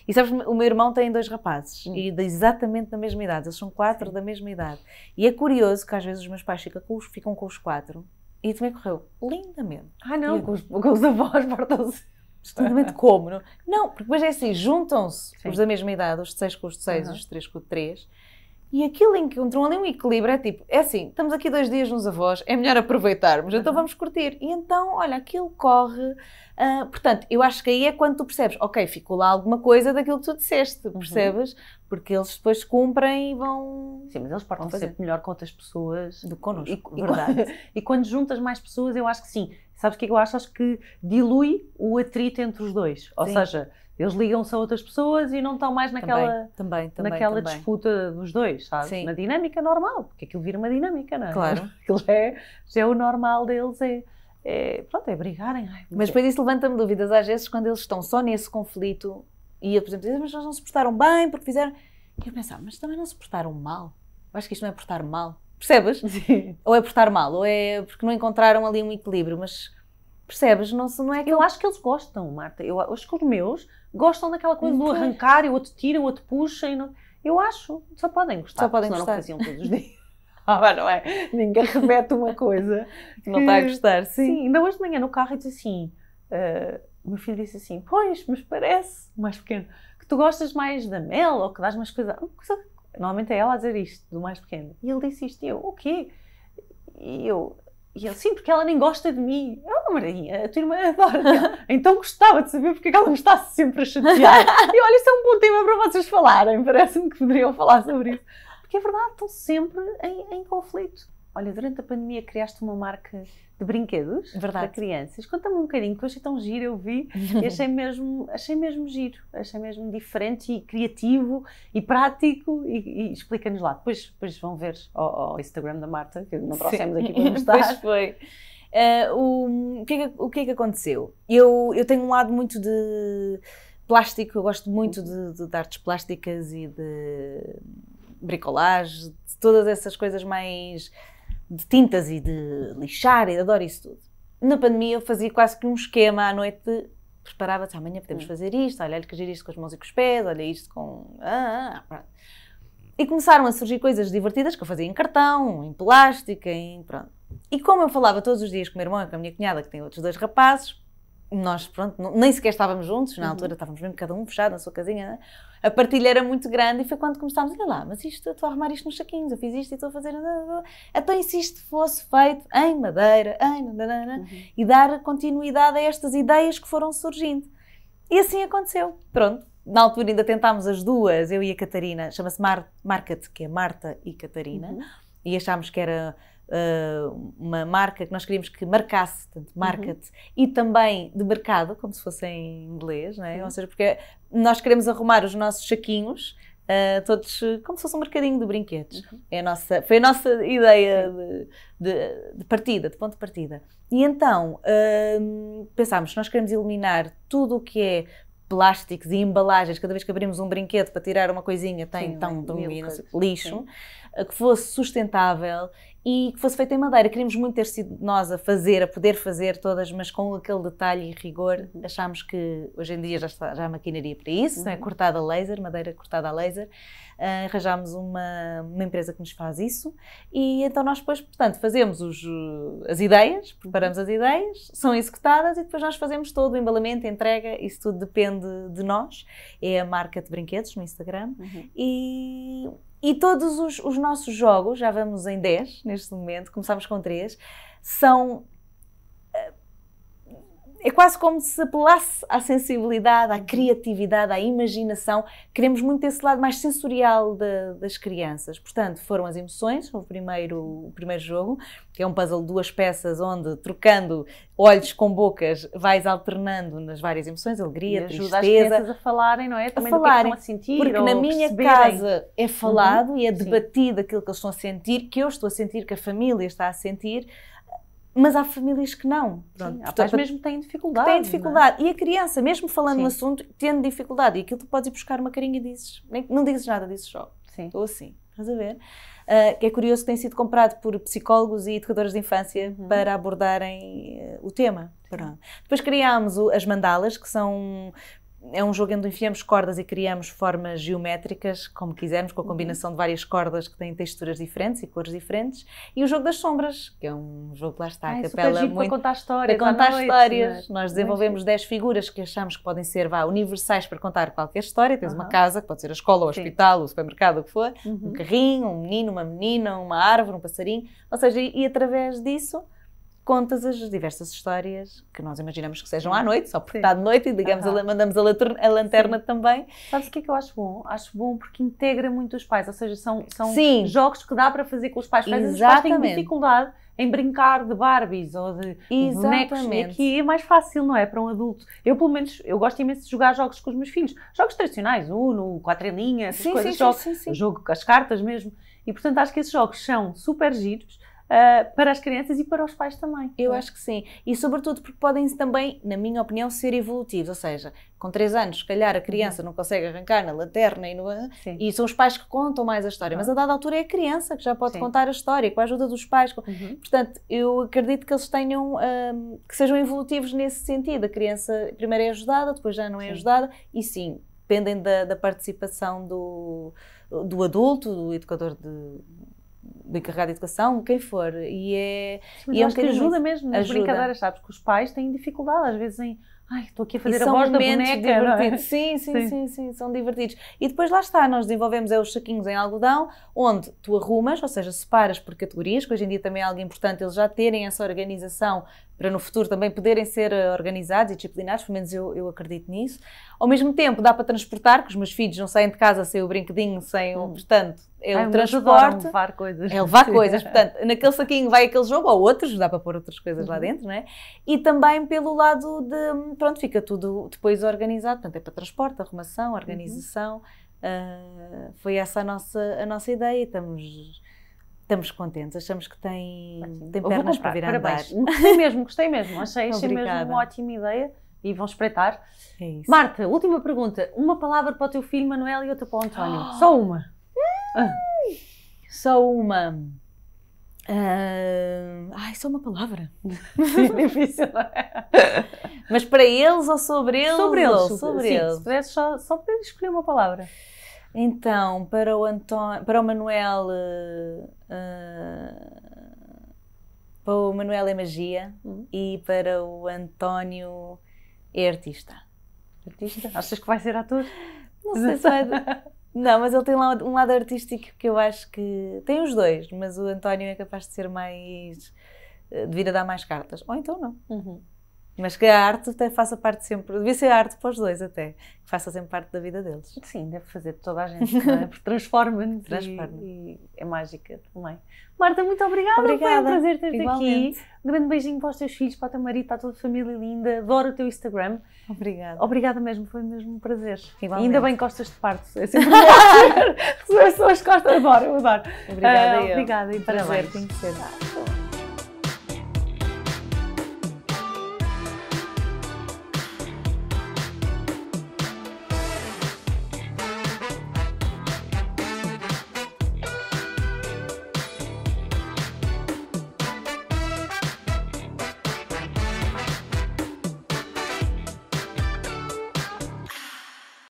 e sabes, o meu irmão tem dois rapazes hum. e exatamente da mesma idade, eles são quatro da mesma idade. E é curioso que às vezes os meus pais ficam com os, ficam com os quatro e também correu lindamente. Ah, não, com, os, com os avós portam-se. Estupidamente como, não? Não, porque depois é assim, juntam-se os da mesma idade, os de seis com os de seis, uhum. os de três com os de três. E aquilo encontram ali um equilíbrio, é tipo, é assim, estamos aqui dois dias nos avós, é melhor aproveitarmos, então uhum. vamos curtir. E então, olha, aquilo corre. Uh, portanto, eu acho que aí é quando tu percebes, ok, ficou lá alguma coisa daquilo que tu disseste, uhum. percebes? Uhum. Porque eles depois cumprem e vão. Sim, mas eles portam sempre melhor com outras pessoas do que connosco. E, verdade. e quando juntas mais pessoas, eu acho que sim. Sabes o é que eu acho? Acho que dilui o atrito entre os dois. Ou sim. seja, eles ligam-se a outras pessoas e não estão mais naquela, também, também, naquela também. disputa dos dois, sabe? Sim. Na dinâmica normal, porque aquilo vira uma dinâmica, não é? Claro. Aquilo é, é o normal deles, é, é pronto, é brigarem. Ai, mas depois isso levanta-me dúvidas às vezes quando eles estão só nesse conflito e por exemplo, dizem, mas eles não se portaram bem porque fizeram. E eu pensava, mas também não se portaram mal. Eu acho que isto não é portar mal. Percebes? Sim. Ou é portar mal, ou é porque não encontraram ali um equilíbrio, mas percebes? Não, não é que. Eu acho que eles gostam, Marta. Eu acho que os meus gostam daquela coisa do arrancar e o outro tira, o outro puxa. E não... Eu acho, só podem gostar. Só podem senão gostar. não faziam todos os dias. Ah, não é? Ninguém remete uma coisa que não está a gostar. Sim. ainda hoje de manhã no carro eu disse assim: uh, o meu filho disse assim, pois, mas parece, mais pequeno, que tu gostas mais da mel ou que dás mais coisa. Normalmente é ela a dizer isto, do mais pequeno. E ele disse isto, e eu, o quê? E eu, e ele, sim, porque ela nem gosta de mim. eu ah, Maria, a tua irmã adora. então gostava de saber porque é que ela me está sempre a chatear. e olha, isso é um bom tema para vocês falarem. Parece-me que poderiam falar sobre isso. Porque é verdade, estão sempre em, em conflito. Olha, durante a pandemia criaste uma marca de brinquedos Verdade. para crianças. Conta-me um bocadinho, que eu achei tão giro, eu vi, e achei mesmo, achei mesmo giro, achei mesmo diferente e criativo e prático. E, e explica-nos lá. Depois, depois vão ver ao, ao, Instagram da Marta, que não trouxemos Sim. aqui para mostrar. pois foi. Uh, o, o, que é que, o que é que aconteceu? Eu, eu tenho um lado muito de plástico, eu gosto muito de, de, de artes plásticas e de bricolagem, de todas essas coisas mais de tintas e de lixar, e adoro isso tudo. Na pandemia eu fazia quase que um esquema à noite preparava-te, amanhã podemos hum. fazer isto, olha, olha que giro isto com as mãos e com os pés, olha isto com... Ah, ah, ah, ah e começaram a surgir coisas divertidas que eu fazia em cartão, em plástica, em... pronto. E como eu falava todos os dias com o meu irmão e com a minha cunhada, que tem outros dois rapazes, nós, pronto, nem sequer estávamos juntos, na uhum. altura estávamos mesmo cada um fechado na sua casinha, né? a partilha era muito grande e foi quando começámos, olha lá, mas isto, eu estou a arrumar isto nos saquinhos, eu fiz isto e estou a fazer... Então e se isto fosse feito em madeira, em... Uhum. E dar continuidade a estas ideias que foram surgindo. E assim aconteceu. Pronto. Na altura ainda tentámos as duas, eu e a Catarina, chama-se Mar Market, que é Marta e Catarina, uhum. e achámos que era uh, uma marca que nós queríamos que marcasse, portanto, uhum. market, uhum. e também de mercado, como se fosse em inglês, né? Uhum. Ou seja, porque nós queremos arrumar os nossos saquinhos Uh, todos como se fosse um mercadinho de brinquedos. Uhum. É a nossa, foi a nossa ideia de, de, de, partida, de ponto de partida. E então uh, pensámos, nós queremos eliminar tudo o que é plásticos e embalagens, cada vez que abrimos um brinquedo para tirar uma coisinha tem Sim, tão, tão, tão lixo, Sim. que fosse sustentável e que fosse feita em madeira. Queríamos muito ter sido nós a fazer, a poder fazer todas, mas com aquele detalhe e rigor, uhum. achámos que hoje em dia já, está, já há maquinaria para isso, é? uhum. né? cortada a laser, madeira cortada a laser. Uh, arranjámos uma, uma empresa que nos faz isso e então nós depois, portanto, fazemos os, eh, as ideias, uhum. preparamos as ideias, são executadas e depois nós fazemos todo o embalamento, a entrega, isso tudo depende de nós. É a marca de brinquedos no Instagram uhum. e e todos os, os nossos jogos, já vamos em 10 neste momento, começámos com 3, são é quase como se apelasse à sensibilidade, à criatividade, à imaginação. Queremos muito esse lado mais sensorial de, das crianças. Portanto, foram as emoções, o primeiro, o primeiro jogo, que é um puzzle de duas peças, onde trocando olhos com bocas vais alternando nas várias emoções, alegria, e ajuda tristeza. Ajuda as crianças a falarem, não é? Também a falarem, do que é estão a sentir. Porque na minha perceberem. casa é falado uhum, e é debatido sim. aquilo que eles estão a sentir, que eu estou a sentir, que a família está a sentir mas há famílias que não. Pronto, Sim, há pais mesmo que têm dificuldade. Que têm é? dificuldade. É? E a criança, mesmo falando Sim. no assunto, tendo dificuldade. E aquilo tu podes ir buscar uma carinha e dizes, nem, não dizes nada, dizes só. Sim. Estou assim. Estás a ver? Uh, que é curioso que tem sido comprado por psicólogos e educadores de infância uhum. para abordarem uh, o tema. Pronto. Depois criámos o, as mandalas, que são é um jogo onde enfiamos cordas e criamos formas geométricas, como quisermos, com a uhum. combinação de várias cordas que têm texturas diferentes e cores diferentes. E o jogo das sombras, que é um jogo que lá está, Ai, a capela muito... para contar histórias. Para contar noite, histórias. É? Nós desenvolvemos 10 figuras que achamos que podem ser vá, universais para contar qualquer história. Tens uhum. uma casa, que pode ser a escola, o hospital, o supermercado, o que for. Uhum. Um carrinho, um menino, uma menina, uma árvore, um passarinho. Ou seja, e, e através disso contas as diversas histórias que nós imaginamos que sejam à noite, só porque Sim. está de noite e digamos, uhum. a, mandamos a, a lanterna Sim. também. Sabes o que é que eu acho bom? Acho bom porque integra muito os pais, ou seja, são, são Sim. jogos que dá para fazer com os pais. Mas os pais têm dificuldade em brincar de Barbies ou de Exatamente. E Aqui é mais fácil, não é? Para um adulto. Eu, pelo menos, eu gosto imenso de jogar jogos com os meus filhos. Jogos tradicionais, Uno, Quatrelinha, essas sim, coisas. Sim, jogo, sim, sim, sim. Jogo com as cartas mesmo. E, portanto, acho que esses jogos são super giros uh, para as crianças e para os pais também. Eu é. acho que sim. E sobretudo porque podem também, na minha opinião, ser evolutivos. Ou seja, com 3 anos, se calhar a criança uhum. não consegue arrancar na lanterna e, no, e são os pais que contam mais a história. Mas a uhum. dada altura é a criança que já pode sim. contar a história com a ajuda dos pais. Uhum. Portanto, eu acredito que eles tenham, hum, que sejam evolutivos nesse sentido. A criança primeiro é ajudada, depois já não é sim. ajudada. E sim, dependem da, da participação do do adulto, do educador de, de encarregado de educação, quem for. E é, e é um que ajuda mesmo nas ajuda. brincadeiras, sabes? Que os pais têm dificuldade às vezes em. Ai, estou aqui a fazer e a voz da boneca. É? Divertidos. É? Sim, sim, sim, sim, sim, são divertidos. E depois lá está, nós desenvolvemos é, os saquinhos em algodão, onde tu arrumas, ou seja, separas por categorias, que hoje em dia também é algo importante eles já terem essa organização para no futuro também poderem ser eh, organizados e disciplinados, pelo menos eu, eu acredito nisso. Ao mesmo tempo, dá para transportar, que os meus filhos não saem de casa sem o brinquedinho, sem o. Hum. Portanto, é o um transporte. levar coisas. É levar coisas. Portanto, naquele saquinho vai aquele jogo ou outros, dá para pôr outras coisas uhum. lá dentro, não é? E também pelo lado de. Pronto, fica tudo depois organizado. Portanto, é para transporte, arrumação, uhum. organização. Uhum. Uh, foi essa a nossa, a nossa ideia. Estamos Estamos contentes, achamos que tem, tem pernas comprar, para vir a andar. Gostei mesmo, gostei mesmo, achei, achei mesmo uma ótima ideia e vão espreitar. É isso. Marta, última pergunta. Uma palavra para o teu filho Manuel e outra para o António. Oh. Só uma. Ah. Só uma. Uh... Ai, só uma palavra. Difícil, não é? Mas para eles ou sobre eles? Sobre eles. Sobre, sobre sim, eles. Se só, só poder escolher uma palavra. Então, para o, Antônio, para o Manuel, uh... Ah, para o Manuel é magia uhum. e para o António é artista. Artista? Achas que vai ser ator? Não sei se vai. Não, mas ele tem lá um lado artístico que eu acho que. Tem os dois, mas o António é capaz de ser mais. Eh, de vir a dar mais cartas. Ou então não. Uhum. Mas que a arte até faça parte sempre, devia ser arte para os dois até, que faça sempre parte da vida deles. Sim, deve fazer de toda a gente, não é? transforma-nos transforma. e, e é mágica também. Marta, muito obrigada, obrigada. foi um prazer ter-te aqui. Um grande beijinho para os teus filhos, para o teu marido, para a tua família linda, adoro o teu Instagram. Obrigada. Obrigada mesmo, foi mesmo um prazer. E ainda bem costas de parto, é sempre receber as suas costas, adoro, adoro. Obrigada, uh, eu. Obrigada e prazer, tem que ser.